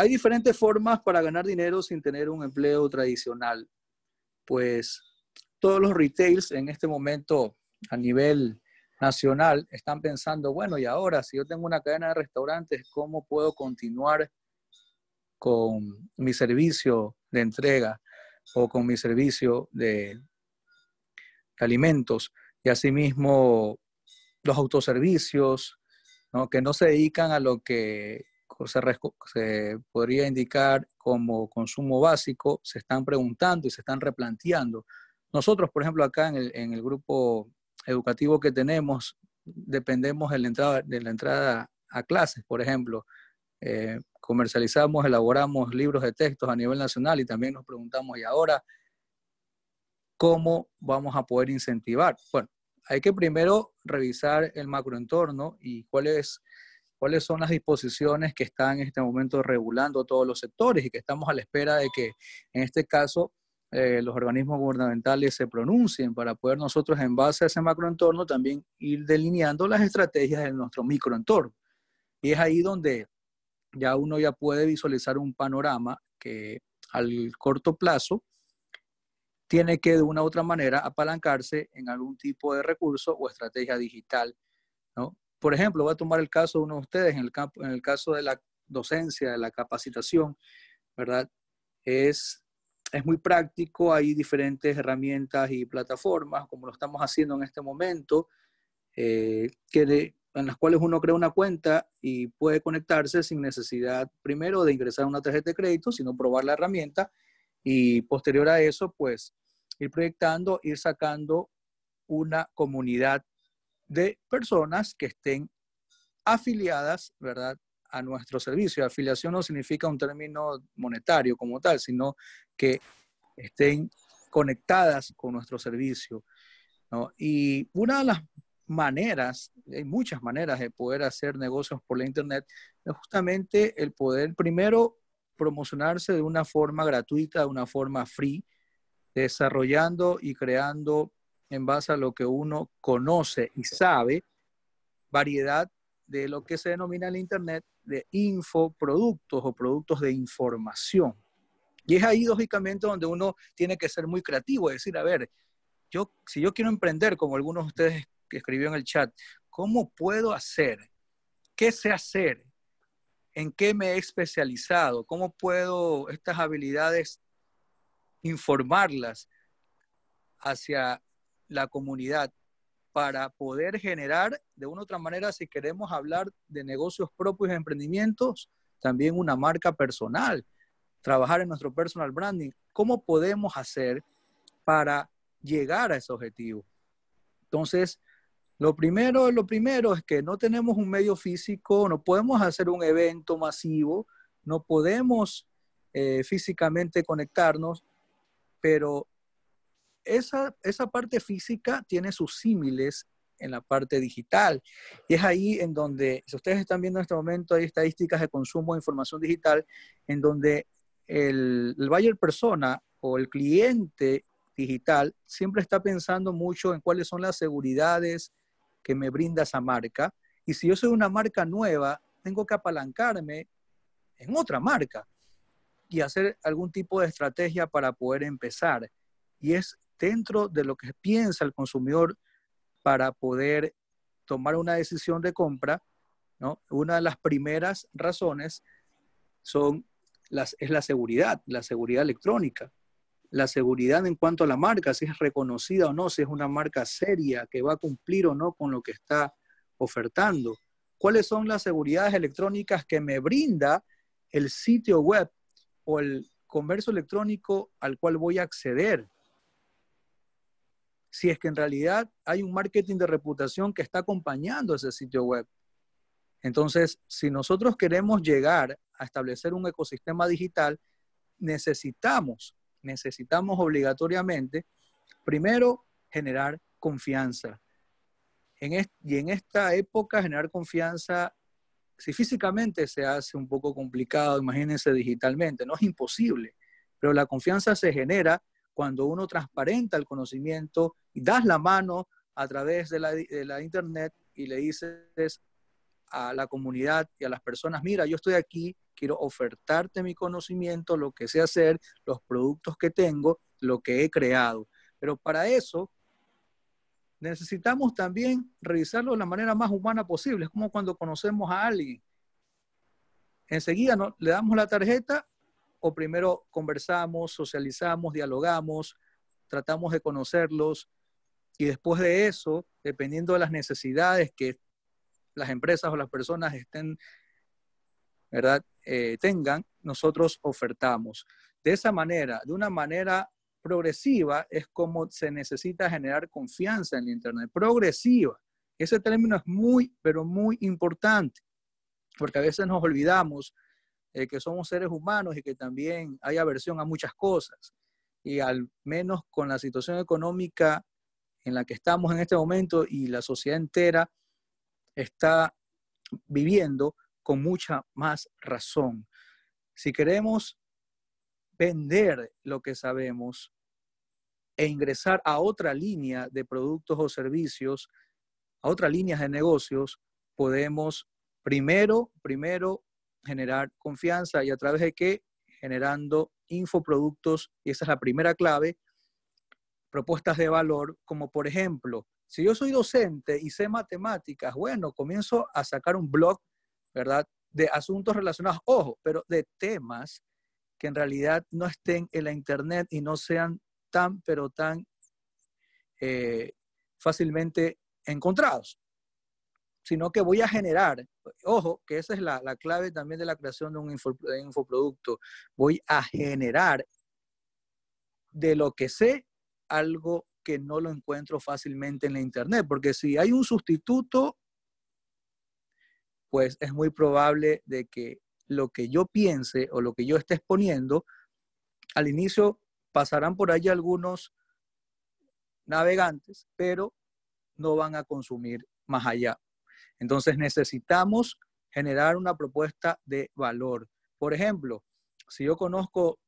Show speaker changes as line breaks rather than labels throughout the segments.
hay diferentes formas para ganar dinero sin tener un empleo tradicional. Pues todos los retails en este momento a nivel nacional están pensando, bueno, y ahora si yo tengo una cadena de restaurantes, ¿cómo puedo continuar con mi servicio de entrega o con mi servicio de alimentos? Y asimismo los autoservicios, ¿no? que no se dedican a lo que se, podría indicar como consumo básico se están preguntando y se están replanteando. Nosotros, por ejemplo, acá en el, grupo educativo que tenemos, dependemos de la entrada, de la entrada a clases, por ejemplo. Eh, comercializamos, elaboramos libros de textos a nivel nacional y también nos preguntamos, ¿y ahora cómo vamos a poder incentivar? Bueno, hay que primero revisar el macroentorno y cuál es cuáles son las disposiciones que están en este momento regulando todos los sectores y que estamos a la espera de que, en este caso, eh, los organismos gubernamentales se pronuncien para poder nosotros, en base a ese macroentorno, también ir delineando las estrategias de nuestro microentorno. Y es ahí donde ya uno ya puede visualizar un panorama que al corto plazo tiene que de una u otra manera apalancarse en algún tipo de recurso o estrategia digital, ¿no? Por ejemplo, voy a tomar el caso de uno de ustedes, en el, campo, en el caso de la docencia, de la capacitación, ¿verdad? Es, es muy práctico, hay diferentes herramientas y plataformas, como lo estamos haciendo en este momento, eh, que en las cuales uno crea una cuenta y puede conectarse sin necesidad primero de ingresar una tarjeta de crédito, sino probar la herramienta y posterior a eso, pues ir proyectando, ir sacando una comunidad de personas que estén afiliadas, ¿verdad?, a nuestro servicio. Afiliación no significa un término monetario como tal, sino que estén conectadas con nuestro servicio. Y una de las maneras, hay muchas maneras de poder hacer negocios por la Internet, es justamente el poder primero promocionarse de una forma gratuita, de una forma free, desarrollando y creando en base a lo que uno conoce y sabe, variedad de lo que se denomina en el Internet de infoproductos o productos de información. Y es ahí, lógicamente, donde uno tiene que ser muy creativo, es decir, a ver, yo, si yo quiero emprender, como algunos de ustedes que escribió en el chat, ¿cómo puedo hacer? ¿Qué sé hacer? ¿En qué me he especializado? ¿Cómo puedo estas habilidades informarlas hacia la comunidad para poder generar, de una u otra manera, si queremos hablar de negocios propios, emprendimientos, también una marca personal, trabajar en nuestro personal branding. ¿Cómo podemos hacer para llegar a ese objetivo? Entonces, lo primero, lo primero es que no tenemos un medio físico, no podemos hacer un evento masivo, no podemos eh, físicamente conectarnos, pero esa, esa parte física tiene sus símiles en la parte digital. Y es ahí en donde, si ustedes están viendo en este momento, hay estadísticas de consumo de información digital, en donde el, el buyer persona o el cliente digital siempre está pensando mucho en cuáles son las seguridades que me brinda esa marca. Y si yo soy una marca nueva, tengo que apalancarme en otra marca y hacer algún tipo de estrategia para poder empezar. Y es dentro de lo que piensa el consumidor para poder tomar una decisión de compra, Una de las primeras razones son las, es la seguridad, la seguridad electrónica, la seguridad en cuanto a la marca, si es reconocida o no, si es una marca seria que va a cumplir o no con lo que está ofertando. ¿Cuáles son las seguridades electrónicas que me brinda el sitio web o el comercio electrónico al cual voy a acceder? si es que en realidad hay un marketing de reputación que está acompañando ese sitio web. Entonces, si nosotros queremos llegar a establecer un ecosistema digital, necesitamos, necesitamos obligatoriamente, primero, generar confianza. y en esta época, generar confianza, si físicamente se hace un poco complicado, imagínense digitalmente, no es imposible, pero la confianza se genera cuando uno transparenta el conocimiento y das la mano a través de la, internet y le dices a la comunidad y a las personas, mira, yo estoy aquí, quiero ofertarte mi conocimiento, lo que sé hacer, los productos que tengo, lo que he creado. Pero para eso necesitamos también revisarlo de la manera más humana posible. Es como cuando conocemos a alguien. Enseguida le damos la tarjeta o primero conversamos, socializamos, dialogamos, tratamos de conocerlos y después de eso, dependiendo de las necesidades que las empresas o las personas estén, ¿verdad? Eh, tengan, nosotros ofertamos. De esa manera, de una manera progresiva, es como se necesita generar confianza en la Internet. Progresiva. Ese término es muy, pero muy importante, porque a veces nos olvidamos eh, que somos seres humanos y que también hay aversión a muchas cosas. Y al menos con la situación económica en la que estamos en este momento y la sociedad entera está viviendo con mucha más razón. Si queremos vender lo que sabemos e ingresar a otra línea de productos o servicios, a otras líneas de negocios, podemos primero, primero generar confianza y a través de qué? Generando infoproductos, y esa es la primera clave, propuestas de valor, como por ejemplo, si yo soy docente y sé matemáticas, bueno, comienzo a sacar un blog, ¿verdad? De asuntos relacionados, ojo, pero de temas que en realidad no estén en la internet y no sean tan, pero tan eh, fácilmente encontrados, sino que voy a generar Ojo, que esa es la, clave también de la creación de un, infoproducto. Voy a generar de lo que sé algo que no lo encuentro fácilmente en la internet, porque si hay un sustituto, pues es muy probable de que lo que yo piense o lo que yo esté exponiendo, al inicio pasarán por allí algunos navegantes, pero no van a consumir más allá. Entonces necesitamos generar una propuesta de valor. Por ejemplo, si yo conozco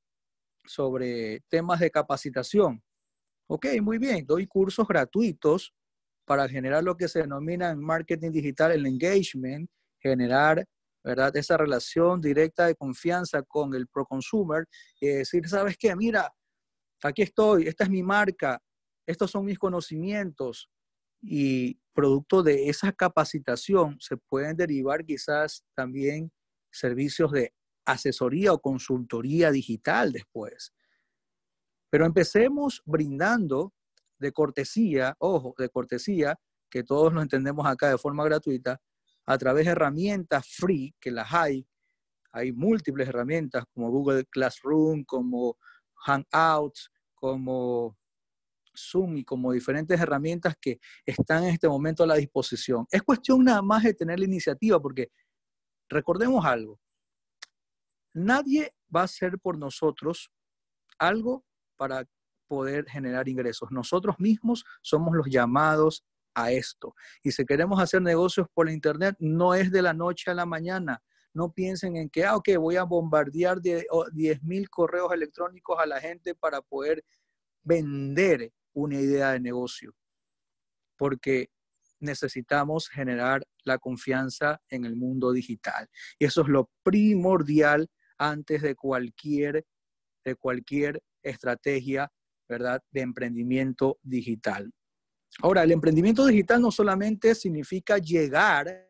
sobre temas de capacitación, ok, muy bien, doy cursos gratuitos para generar lo que se denomina en marketing digital el engagement, generar ¿verdad? esa relación directa de confianza con el pro-consumer y decir, ¿sabes qué? Mira, aquí estoy, esta es mi marca, estos son mis conocimientos, y producto de esa capacitación se pueden derivar quizás también servicios de asesoría o consultoría digital después. Pero empecemos brindando de cortesía, ojo, de cortesía, que todos lo entendemos acá de forma gratuita, a través de herramientas free, que las hay. Hay múltiples herramientas como Google Classroom, como Hangouts, como Zoom y como diferentes herramientas que están en este momento a la disposición. Es cuestión nada más de tener la iniciativa, porque recordemos algo, nadie va a hacer por nosotros algo para poder generar ingresos. Nosotros mismos somos los llamados a esto. Y si queremos hacer negocios por Internet, no es de la noche a la mañana. No piensen en que, ah, ok, voy a bombardear 10.000 correos electrónicos a la gente para poder vender una idea de negocio, porque necesitamos generar la confianza en el mundo digital. Y eso es lo primordial antes de cualquier, de cualquier estrategia ¿verdad? de emprendimiento digital. Ahora, el emprendimiento digital no solamente significa llegar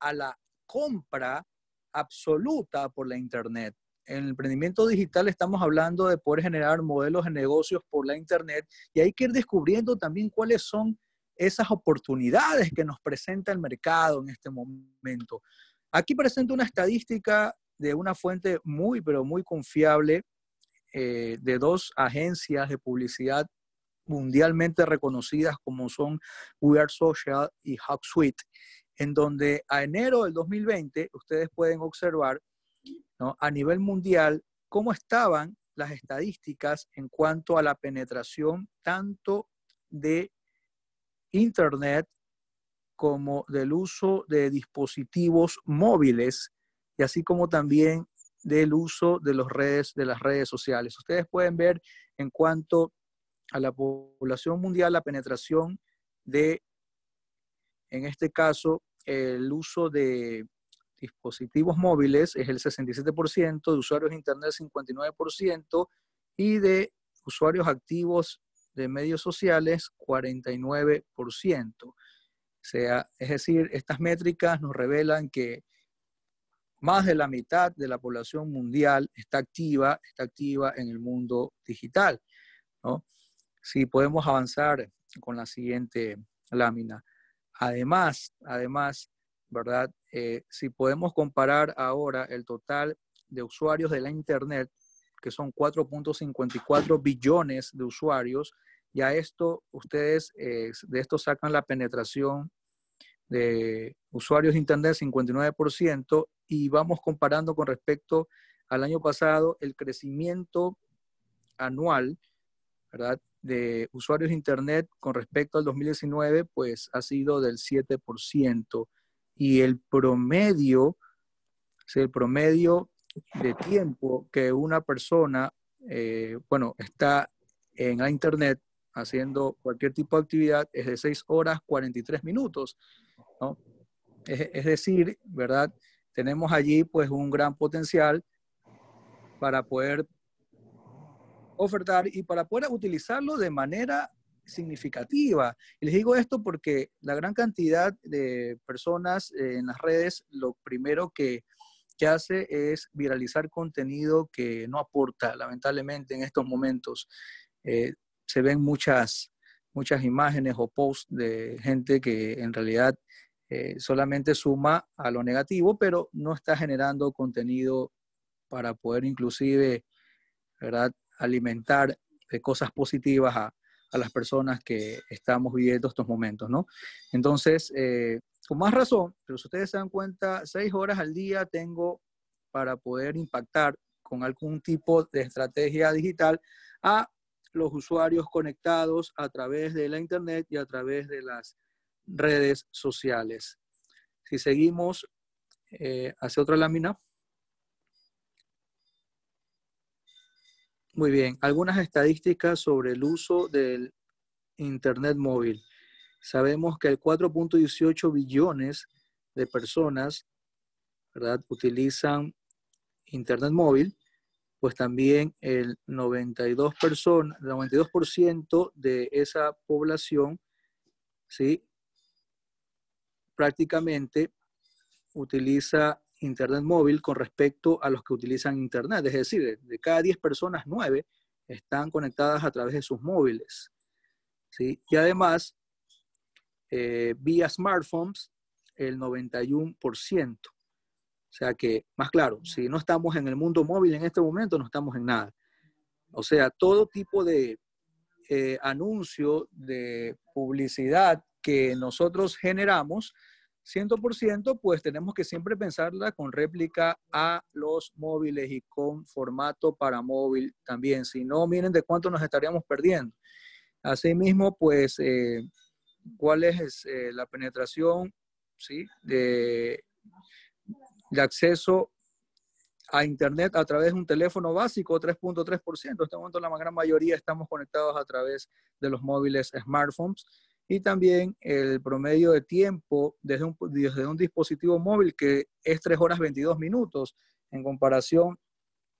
a la compra absoluta por la Internet, en el emprendimiento digital estamos hablando de poder generar modelos de negocios por la Internet y hay que ir descubriendo también cuáles son esas oportunidades que nos presenta el mercado en este momento. Aquí presento una estadística de una fuente muy, pero muy confiable eh, de dos agencias de publicidad mundialmente reconocidas como son We Are Social y HubSuite, en donde a enero del 2020 ustedes pueden observar a nivel mundial, cómo estaban las estadísticas en cuanto a la penetración tanto de Internet como del uso de dispositivos móviles y así como también del uso de, redes, de las redes sociales. Ustedes pueden ver en cuanto a la población mundial la penetración de, en este caso, el uso de dispositivos móviles es el 67%, de usuarios de Internet 59% y de usuarios activos de medios sociales 49%. O sea, es decir, estas métricas nos revelan que más de la mitad de la población mundial está activa, está activa en el mundo digital. Si podemos avanzar con la siguiente lámina. Además, además, ¿verdad? Eh, si podemos comparar ahora el total de usuarios de la Internet, que son 4.54 billones de usuarios, ya esto, ustedes eh, de esto sacan la penetración de usuarios de Internet, 59%, y vamos comparando con respecto al año pasado el crecimiento anual, ¿verdad? de usuarios de Internet con respecto al 2019, pues ha sido del 7% y el promedio, el promedio de tiempo que una persona, eh, bueno, está en la internet haciendo cualquier tipo de actividad es de 6 horas 43 minutos, ¿no? Es, es decir, ¿verdad? Tenemos allí pues un gran potencial para poder ofertar y para poder utilizarlo de manera significativa. Y les digo esto porque la gran cantidad de personas eh, en las redes lo primero que, hace es viralizar contenido que no aporta, lamentablemente, en estos momentos. Eh, se ven muchas, muchas imágenes o posts de gente que en realidad eh, solamente suma a lo negativo, pero no está generando contenido para poder inclusive alimentar de cosas positivas a, a las personas que estamos viviendo estos momentos, ¿no? Entonces, eh, con más razón, pero si ustedes se dan cuenta, seis horas al día tengo para poder impactar con algún tipo de estrategia digital a los usuarios conectados a través de la Internet y a través de las redes sociales. Si seguimos eh, hacia otra lámina. Muy bien, algunas estadísticas sobre el uso del Internet móvil. Sabemos que el 4.18 billones de personas ¿verdad? utilizan Internet móvil, pues también el 92%, 92 de esa población ¿sí? prácticamente utiliza Internet móvil con respecto a los que utilizan Internet. Es decir, de cada 10 personas, 9 están conectadas a través de sus móviles. Y además, eh, vía smartphones, el 91%. O sea que, más claro, si no estamos en el mundo móvil en este momento, no estamos en nada. O sea, todo tipo de eh, anuncio, de publicidad que nosotros generamos, 100%, pues tenemos que siempre pensarla con réplica a los móviles y con formato para móvil también. Si no, miren de cuánto nos estaríamos perdiendo. Asimismo, pues, eh, ¿cuál es eh, la penetración, sí, de, de, acceso a Internet a través de un teléfono básico, 3.3%. En este momento la gran mayoría estamos conectados a través de los móviles smartphones y también el promedio de tiempo desde un, desde un dispositivo móvil que es 3 horas 22 minutos en comparación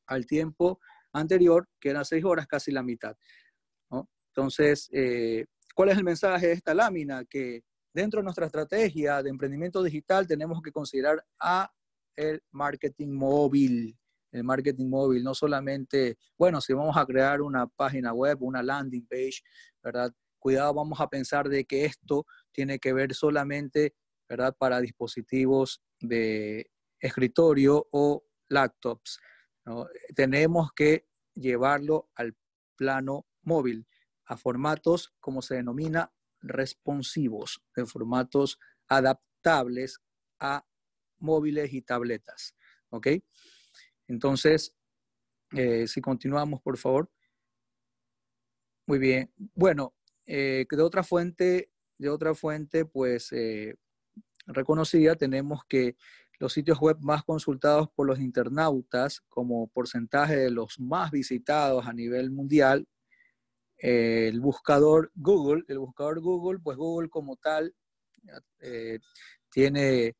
al tiempo anterior que era 6 horas, casi la mitad. Entonces, eh, ¿cuál es el mensaje de esta lámina? Que dentro de nuestra estrategia de emprendimiento digital tenemos que considerar a el marketing móvil, el marketing móvil, no solamente, bueno, si vamos a crear una página web, una landing page, ¿verdad? cuidado, vamos a pensar de que esto tiene que ver solamente, ¿verdad?, para dispositivos de escritorio o laptops. ¿no? Tenemos que llevarlo al plano móvil, a formatos, como se denomina, responsivos, en formatos adaptables a móviles y tabletas. ¿Ok? Entonces, eh, si continuamos, por favor. Muy bien. Bueno, eh, de otra fuente, de otra fuente, pues eh, reconocida, tenemos que los sitios web más consultados por los internautas, como porcentaje de los más visitados a nivel mundial, eh, el buscador Google, el buscador Google, pues Google como tal tiene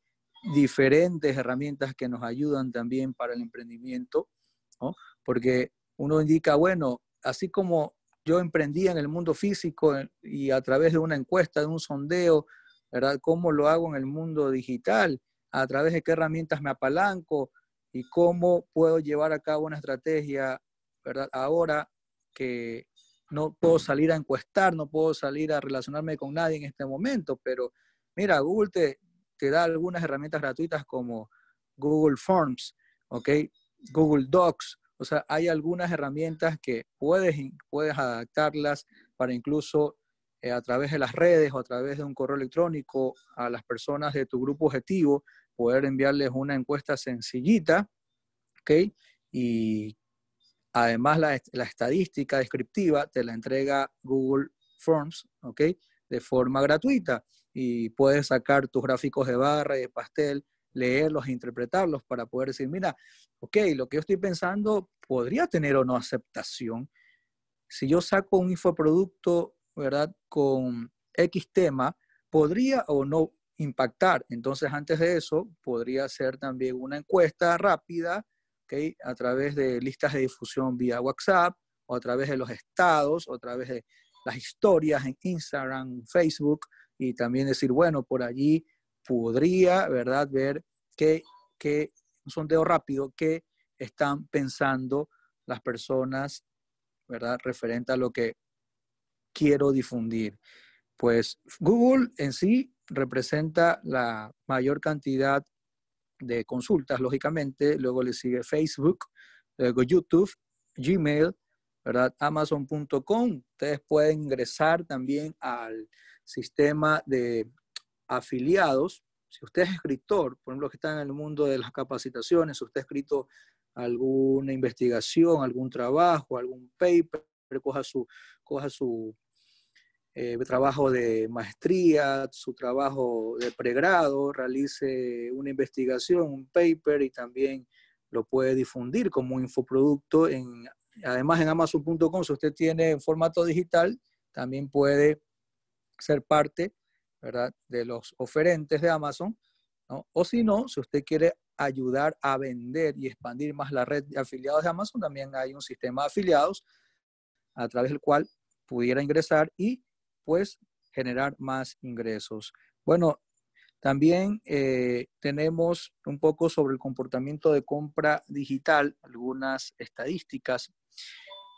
diferentes herramientas que nos ayudan también para el emprendimiento, ¿no? porque uno indica, bueno, así como yo emprendía en el mundo físico eh, y a través de una encuesta, de un sondeo, ¿verdad? ¿Cómo lo hago en el mundo digital? ¿A través de qué herramientas me apalanco? ¿Y cómo puedo llevar a cabo una estrategia, ¿verdad? Ahora que no puedo salir a encuestar, no puedo salir a relacionarme con nadie en este momento, pero mira, Google te, da algunas herramientas gratuitas como Google Forms, ¿ok? Google Docs, o sea, hay algunas herramientas que puedes, adaptarlas para incluso eh, a través de las redes o a través de un correo electrónico a las personas de tu grupo objetivo, poder enviarles una encuesta sencillita, ¿ok? Y además la, estadística descriptiva te la entrega Google Forms, ¿ok? De forma gratuita y puedes sacar tus gráficos de barra y de pastel leerlos e interpretarlos para poder decir, mira, ok, lo que yo estoy pensando podría tener o no aceptación. Si yo saco un infoproducto, ¿verdad? Con X tema, podría o no impactar. Entonces, antes de eso, podría hacer también una encuesta rápida, ¿ok? A través de listas de difusión vía WhatsApp, o a través de los estados, o a través de las historias en Instagram, Facebook, y también decir, bueno, por allí podría, ¿verdad?, ver que, un sondeo rápido que están pensando las personas, ¿verdad?, referente a lo que quiero difundir. Pues Google en sí representa la mayor cantidad de consultas, lógicamente, luego le sigue Facebook, luego YouTube, Gmail, ¿verdad? Amazon.com. Ustedes pueden ingresar también al sistema de afiliados, si usted es escritor, por ejemplo, que está en el mundo de las capacitaciones, si usted ha escrito alguna investigación, algún trabajo, algún paper, coja su, coja su eh, trabajo de maestría, su trabajo de pregrado, realice una investigación, un paper y también lo puede difundir como infoproducto. En, además, en amazon.com, si usted tiene en formato digital, también puede ser parte de los oferentes de Amazon, O si no, si usted quiere ayudar a vender y expandir más la red de afiliados de Amazon, también hay un sistema de afiliados a través del cual pudiera ingresar y pues generar más ingresos. Bueno, también eh, tenemos un poco sobre el comportamiento de compra digital, algunas estadísticas.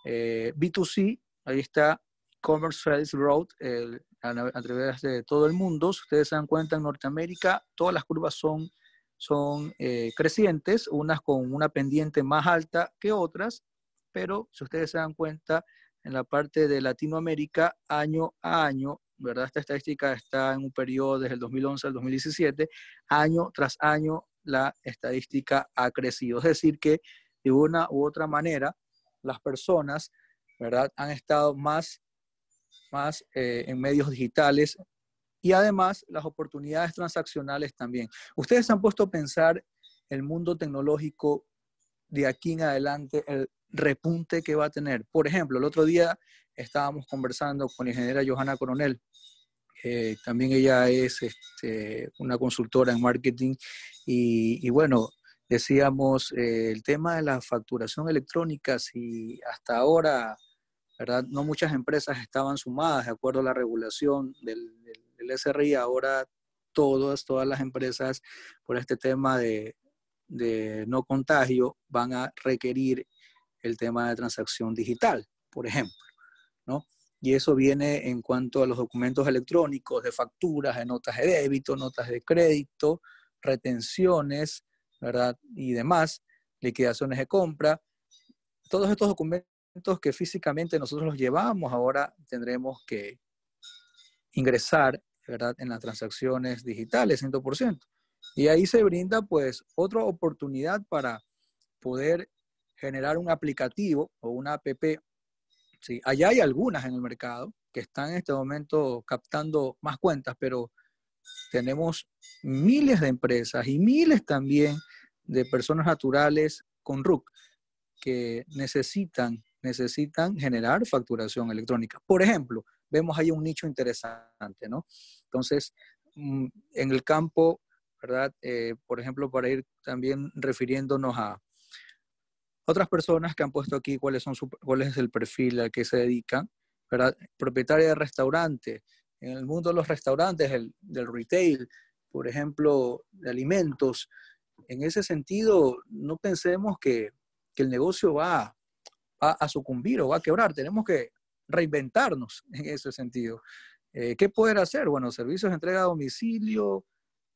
Eh, B2C, ahí está Commerce Sales Road, el, a, través de todo el mundo. Si ustedes se dan cuenta, en Norteamérica todas las curvas son, son eh, crecientes, unas con una pendiente más alta que otras, pero si ustedes se dan cuenta, en la parte de Latinoamérica, año a año, ¿verdad? Esta estadística está en un periodo desde el 2011 al 2017, año tras año la estadística ha crecido. Es decir, que de una u otra manera, las personas, ¿verdad? Han estado más más eh, en medios digitales y además las oportunidades transaccionales también. ¿Ustedes han puesto a pensar el mundo tecnológico de aquí en adelante, el repunte que va a tener? Por ejemplo, el otro día estábamos conversando con la ingeniera Johanna Coronel. también ella es este, una consultora en marketing y, bueno, decíamos eh, el tema de la facturación electrónica, si hasta ahora ¿verdad? No muchas empresas estaban sumadas de acuerdo a la regulación del, SRI, ahora todas, todas las empresas por este tema de, no contagio van a requerir el tema de transacción digital, por ejemplo, Y eso viene en cuanto a los documentos electrónicos, de facturas, de notas de débito, notas de crédito, retenciones, ¿verdad? Y demás, liquidaciones de compra. Todos estos documentos que físicamente nosotros los llevamos, ahora tendremos que ingresar ¿verdad? en las transacciones digitales 100%. Y ahí se brinda pues otra oportunidad para poder generar un aplicativo o una app. Sí, allá hay algunas en el mercado que están en este momento captando más cuentas, pero tenemos miles de empresas y miles también de personas naturales con RUC que necesitan necesitan generar facturación electrónica. Por ejemplo, vemos ahí un nicho interesante, ¿no? Entonces, mm, en el campo, ¿verdad? Eh, por ejemplo, para ir también refiriéndonos a otras personas que han puesto aquí cuáles son cuál es el perfil al que se dedican, ¿verdad? Propietaria de restaurante, en el mundo de los restaurantes, el, del retail, por ejemplo, de alimentos. En ese sentido, no pensemos que, que el negocio va a, a sucumbir o va a quebrar. Tenemos que reinventarnos en ese sentido. Eh, ¿Qué poder hacer? Bueno, servicios de entrega a domicilio,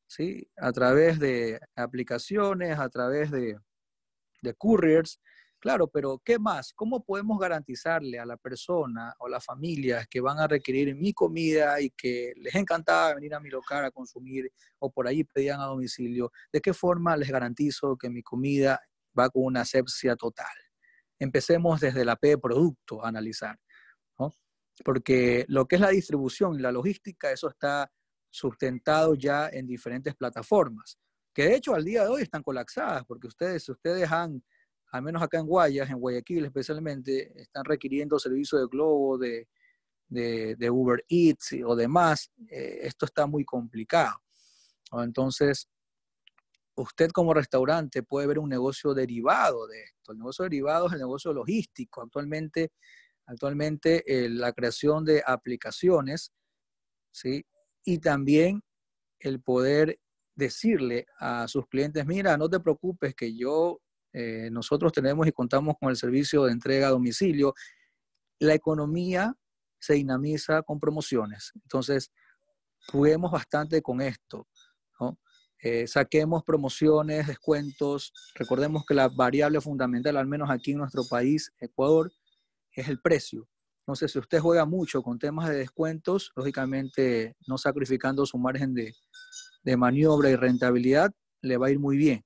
¿sí? a través de aplicaciones, a través de, de couriers. Claro, pero ¿qué más? ¿Cómo podemos garantizarle a la persona o las familias que van a requerir mi comida y que les encantaba venir a mi local a consumir o por ahí pedían a domicilio? ¿De qué forma les garantizo que mi comida va con una asepsia total? empecemos desde la P de producto a analizar, ¿no? Porque lo que es la distribución y la logística, eso está sustentado ya en diferentes plataformas, que de hecho al día de hoy están colapsadas, porque ustedes, ustedes han, al menos acá en Guayas, en Guayaquil especialmente, están requiriendo servicio de Globo, de, Uber Eats o demás, eh, esto está muy complicado. Entonces, usted como restaurante puede ver un negocio derivado de esto. El negocio derivado es el negocio logístico. Actualmente, actualmente eh, la creación de aplicaciones, ¿sí? Y también el poder decirle a sus clientes, mira, no te preocupes que yo, eh, nosotros tenemos y contamos con el servicio de entrega a domicilio. La economía se dinamiza con promociones. Entonces, juguemos bastante con esto. Eh, saquemos promociones, descuentos. Recordemos que la variable fundamental, al menos aquí en nuestro país, Ecuador, es el precio. Entonces, si usted juega mucho con temas de descuentos, lógicamente no sacrificando su margen de, maniobra y rentabilidad, le va a ir muy bien.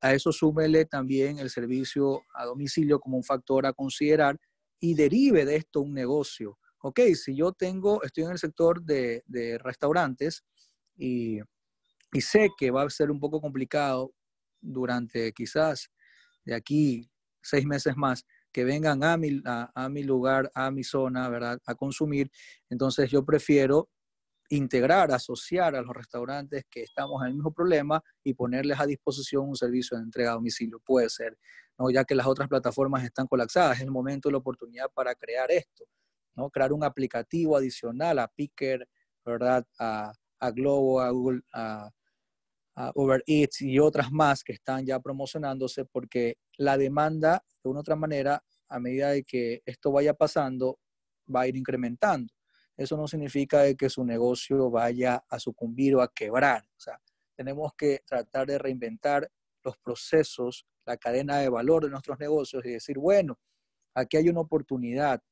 A eso súmele también el servicio a domicilio como un factor a considerar y derive de esto un negocio. Ok, si yo tengo, estoy en el sector de, de restaurantes y y sé que va a ser un poco complicado durante quizás de aquí seis meses más que vengan a mi, a, mi lugar, a mi zona, ¿verdad? A consumir. Entonces yo prefiero integrar, asociar a los restaurantes que estamos en el mismo problema y ponerles a disposición un servicio de entrega a domicilio. Puede ser, ¿no? ya que las otras plataformas están colapsadas, es el momento, la oportunidad para crear esto, ¿no? crear un aplicativo adicional a Picker, ¿verdad? A, a Globo, a Google, a, uh, Eats y otras más que están ya promocionándose porque la demanda, de una u otra manera, a medida de que esto vaya pasando, va a ir incrementando. Eso no significa de que su negocio vaya a sucumbir o a quebrar. O sea, tenemos que tratar de reinventar los procesos, la cadena de valor de nuestros negocios y decir, bueno, aquí hay una oportunidad,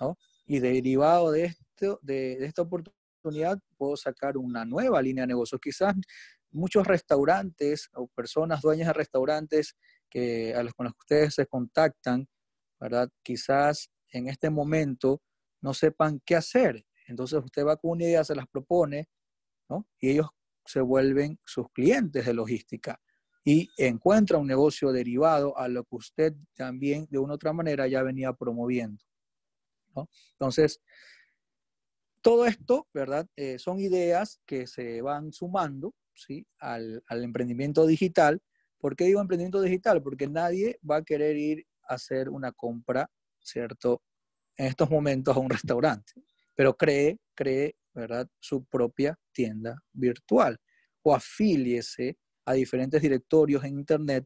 ¿no? Y derivado de, esto, de, de esta oportunidad puedo sacar una nueva línea de negocios. Quizás muchos restaurantes o personas dueñas de restaurantes que, a los con los que ustedes se contactan, ¿verdad? Quizás en este momento no sepan qué hacer. Entonces usted va con una idea, se las propone, ¿no? Y ellos se vuelven sus clientes de logística y encuentra un negocio derivado a lo que usted también de una u otra manera ya venía promoviendo. Entonces, todo esto, ¿verdad? Eh, son ideas que se van sumando al, emprendimiento digital. ¿Por qué digo emprendimiento digital? Porque nadie va a querer ir a hacer una compra, ¿cierto? En estos momentos a un restaurante, pero cree, cree, ¿verdad? Su propia tienda virtual o afíliese a diferentes directorios en Internet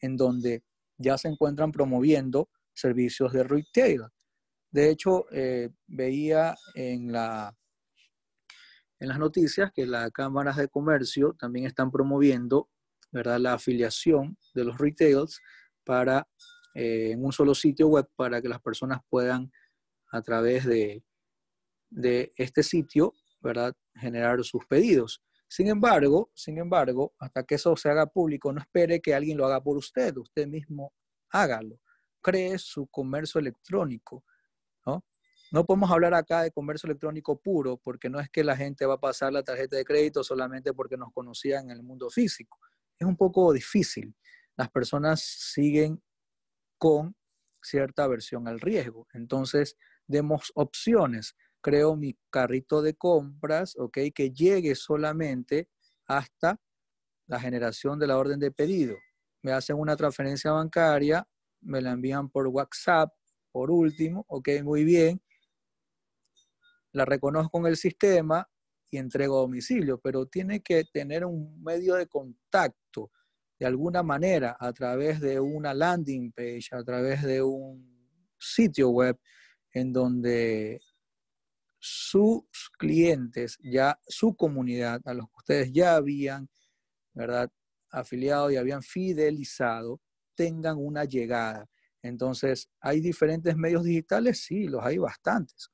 en donde ya se encuentran promoviendo servicios de retail. De hecho, eh, veía en la, en las noticias que las cámaras de comercio también están promoviendo ¿verdad? la afiliación de los retails para, eh, en un solo sitio web para que las personas puedan a través de, este sitio ¿verdad? generar sus pedidos. Sin embargo, sin embargo, hasta que eso se haga público, no espere que alguien lo haga por usted, usted mismo hágalo. Cree su comercio electrónico, no podemos hablar acá de comercio electrónico puro, porque no es que la gente va a pasar la tarjeta de crédito solamente porque nos conocían en el mundo físico. Es un poco difícil. Las personas siguen con cierta aversión al riesgo. Entonces, demos opciones. Creo mi carrito de compras, ¿ok? Que llegue solamente hasta la generación de la orden de pedido. Me hacen una transferencia bancaria, me la envían por WhatsApp, por último, ¿ok? Muy bien la reconozco en el sistema y entrego a domicilio, pero tiene que tener un medio de contacto de alguna manera a través de una landing page, a través de un sitio web en donde sus clientes, ya su comunidad, a los que ustedes ya habían, ¿verdad? afiliado y habían fidelizado, tengan una llegada. Entonces, ¿hay diferentes medios digitales? Sí, los hay bastantes.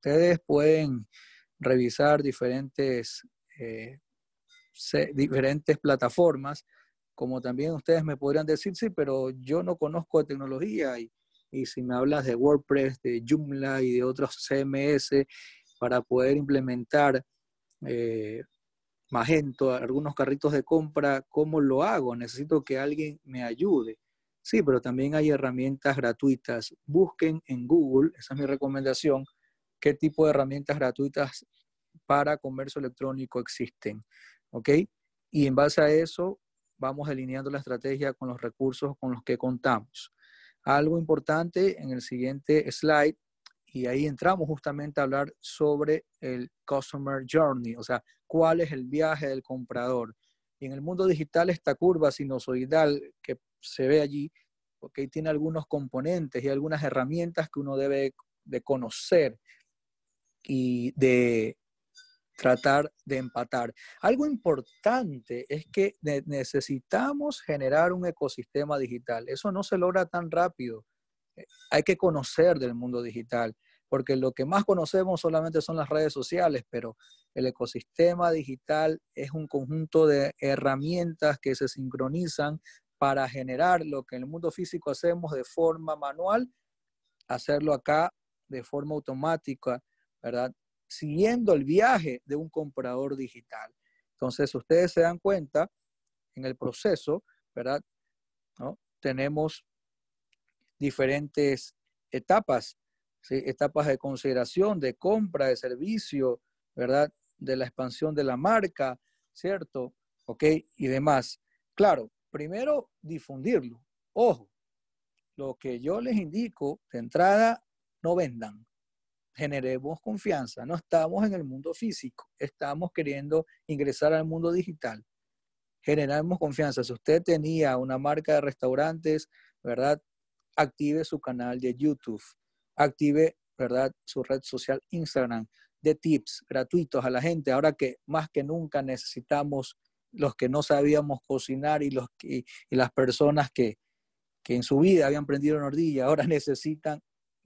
Ustedes pueden revisar diferentes, eh, diferentes plataformas, como también ustedes me podrían decir, sí, pero yo no conozco tecnología y, si me hablas de WordPress, de Joomla y de otros CMS para poder implementar eh, Magento, algunos carritos de compra, ¿cómo lo hago? Necesito que alguien me ayude. Sí, pero también hay herramientas gratuitas. Busquen en Google, esa es mi recomendación, qué tipo de herramientas gratuitas para comercio electrónico existen, ¿ok? Y en base a eso vamos alineando la estrategia con los recursos con los que contamos. Algo importante en el siguiente slide, y ahí entramos justamente a hablar sobre el Customer Journey, o sea, cuál es el viaje del comprador. Y en el mundo digital esta curva sinusoidal que se ve allí, porque tiene algunos componentes y algunas herramientas que uno debe de conocer y de tratar de empatar. Algo importante es que necesitamos generar un ecosistema digital. Eso no se logra tan rápido. Eh, hay que conocer del mundo digital, porque lo que más conocemos solamente son las redes sociales, pero el ecosistema digital es un conjunto de herramientas que se sincronizan para generar lo que en el mundo físico hacemos de forma manual, hacerlo acá de forma automática ¿verdad? Siguiendo el viaje de un comprador digital. Entonces, ustedes se dan cuenta en el proceso, ¿verdad? ¿No? Tenemos diferentes etapas, etapas de consideración, de compra, de servicio, ¿verdad? De la expansión de la marca, ¿cierto? ¿Ok? Y demás. Claro, primero difundirlo. Ojo, lo que yo les indico de entrada, no vendan generemos confianza. No estamos en el mundo físico, estamos queriendo ingresar al mundo digital. Generamos confianza. Si usted tenía una marca de restaurantes, ¿verdad? Active su canal de YouTube, active, ¿verdad? Su red social Instagram, de tips gratuitos a la gente. Ahora que más que nunca necesitamos los que no sabíamos cocinar y, los y las personas que, que en su vida habían prendido una ordilla, ahora necesitan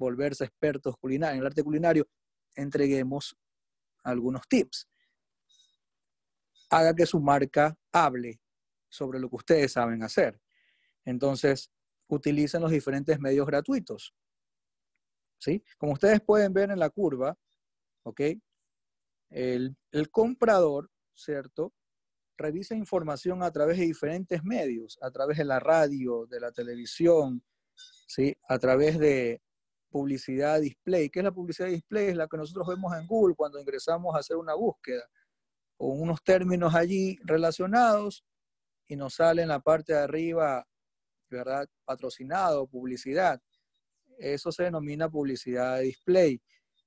volverse expertos culinarios, en el arte culinario, entreguemos algunos tips. Haga que su marca hable sobre lo que ustedes saben hacer. Entonces, utilicen los diferentes medios gratuitos. ¿Sí? Como ustedes pueden ver en la curva, ¿ok? El, el comprador, ¿cierto? Revisa información a través de diferentes medios, a través de la radio, de la televisión, ¿sí? A través de publicidad display. ¿Qué es la publicidad display? Es la que nosotros vemos en Google cuando ingresamos a hacer una búsqueda, O unos términos allí relacionados y nos sale en la parte de arriba, ¿verdad? Patrocinado, publicidad. Eso se denomina publicidad display,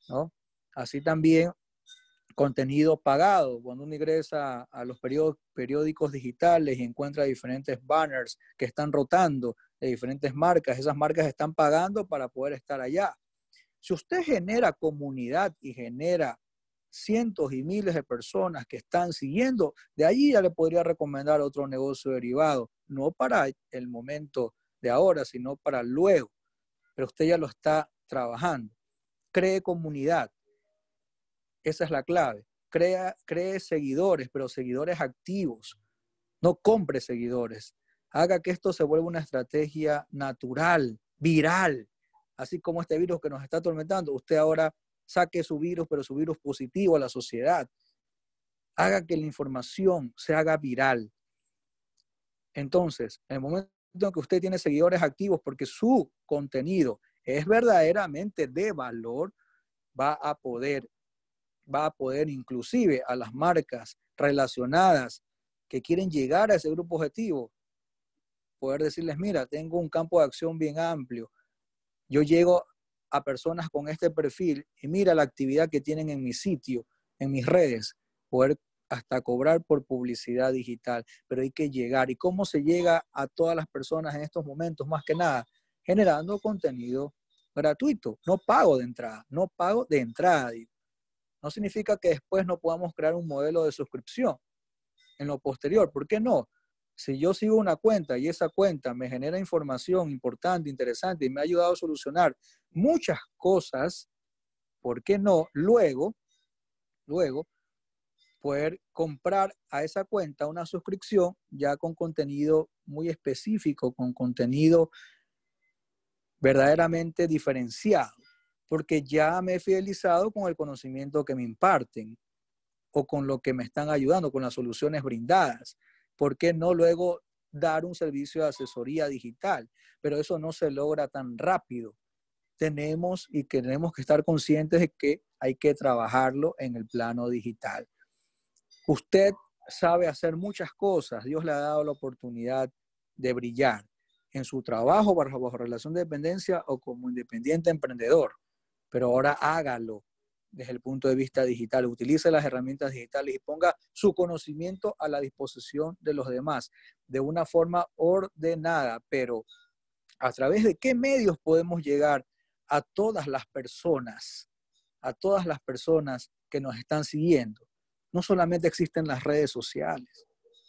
¿no? Así también contenido pagado. Cuando uno ingresa a los periódicos digitales y encuentra diferentes banners que están rotando, de diferentes marcas. Esas marcas están pagando para poder estar allá. Si usted genera comunidad y genera cientos y miles de personas que están siguiendo, de allí ya le podría recomendar otro negocio derivado, no para el momento de ahora, sino para luego. Pero usted ya lo está trabajando. Cree comunidad. Esa es la clave. Crea, cree seguidores, pero seguidores activos. No compre seguidores haga que esto se vuelva una estrategia natural, viral, así como este virus que nos está atormentando. Usted ahora saque su virus, pero su virus positivo a la sociedad. Haga que la información se haga viral. Entonces, en el momento en que usted tiene seguidores activos porque su contenido es verdaderamente de valor, va a poder, va a poder inclusive a las marcas relacionadas que quieren llegar a ese grupo objetivo, poder decirles, mira, tengo un campo de acción bien amplio. Yo llego a personas con este perfil y mira la actividad que tienen en mi sitio, en mis redes, poder hasta cobrar por publicidad digital, pero hay que llegar. ¿Y cómo se llega a todas las personas en estos momentos? Más que nada, generando contenido gratuito, no pago de entrada, no pago de entrada. No significa que después no podamos crear un modelo de suscripción en lo posterior, ¿por qué no? Si yo sigo una cuenta y esa cuenta me genera información importante, interesante y me ha ayudado a solucionar muchas cosas, ¿por qué no luego, luego, poder comprar a esa cuenta una suscripción ya con contenido muy específico, con contenido verdaderamente diferenciado? Porque ya me he fidelizado con el conocimiento que me imparten o con lo que me están ayudando, con las soluciones brindadas. ¿por qué no luego dar un servicio de asesoría digital? Pero eso no se logra tan rápido. Tenemos y tenemos que estar conscientes de que hay que trabajarlo en el plano digital. Usted sabe hacer muchas cosas. Dios le ha dado la oportunidad de brillar en su trabajo bajo, bajo relación de dependencia o como independiente emprendedor. Pero ahora hágalo desde el punto de vista digital. Utilice las herramientas digitales y ponga su conocimiento a la disposición de los demás de una forma ordenada, pero a través de qué medios podemos llegar a todas las personas, a todas las personas que nos están siguiendo. No solamente existen las redes sociales,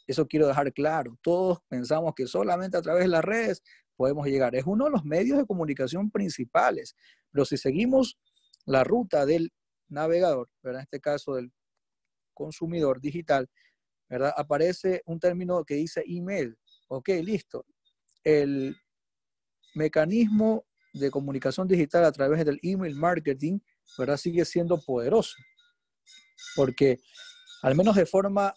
eso quiero dejar claro. Todos pensamos que solamente a través de las redes podemos llegar. Es uno de los medios de comunicación principales, pero si seguimos la ruta del navegador, ¿verdad? En este caso del consumidor digital, ¿verdad? Aparece un término que dice email. Ok, listo. El mecanismo de comunicación digital a través del email marketing, ¿verdad? Sigue siendo poderoso. Porque, al menos de forma,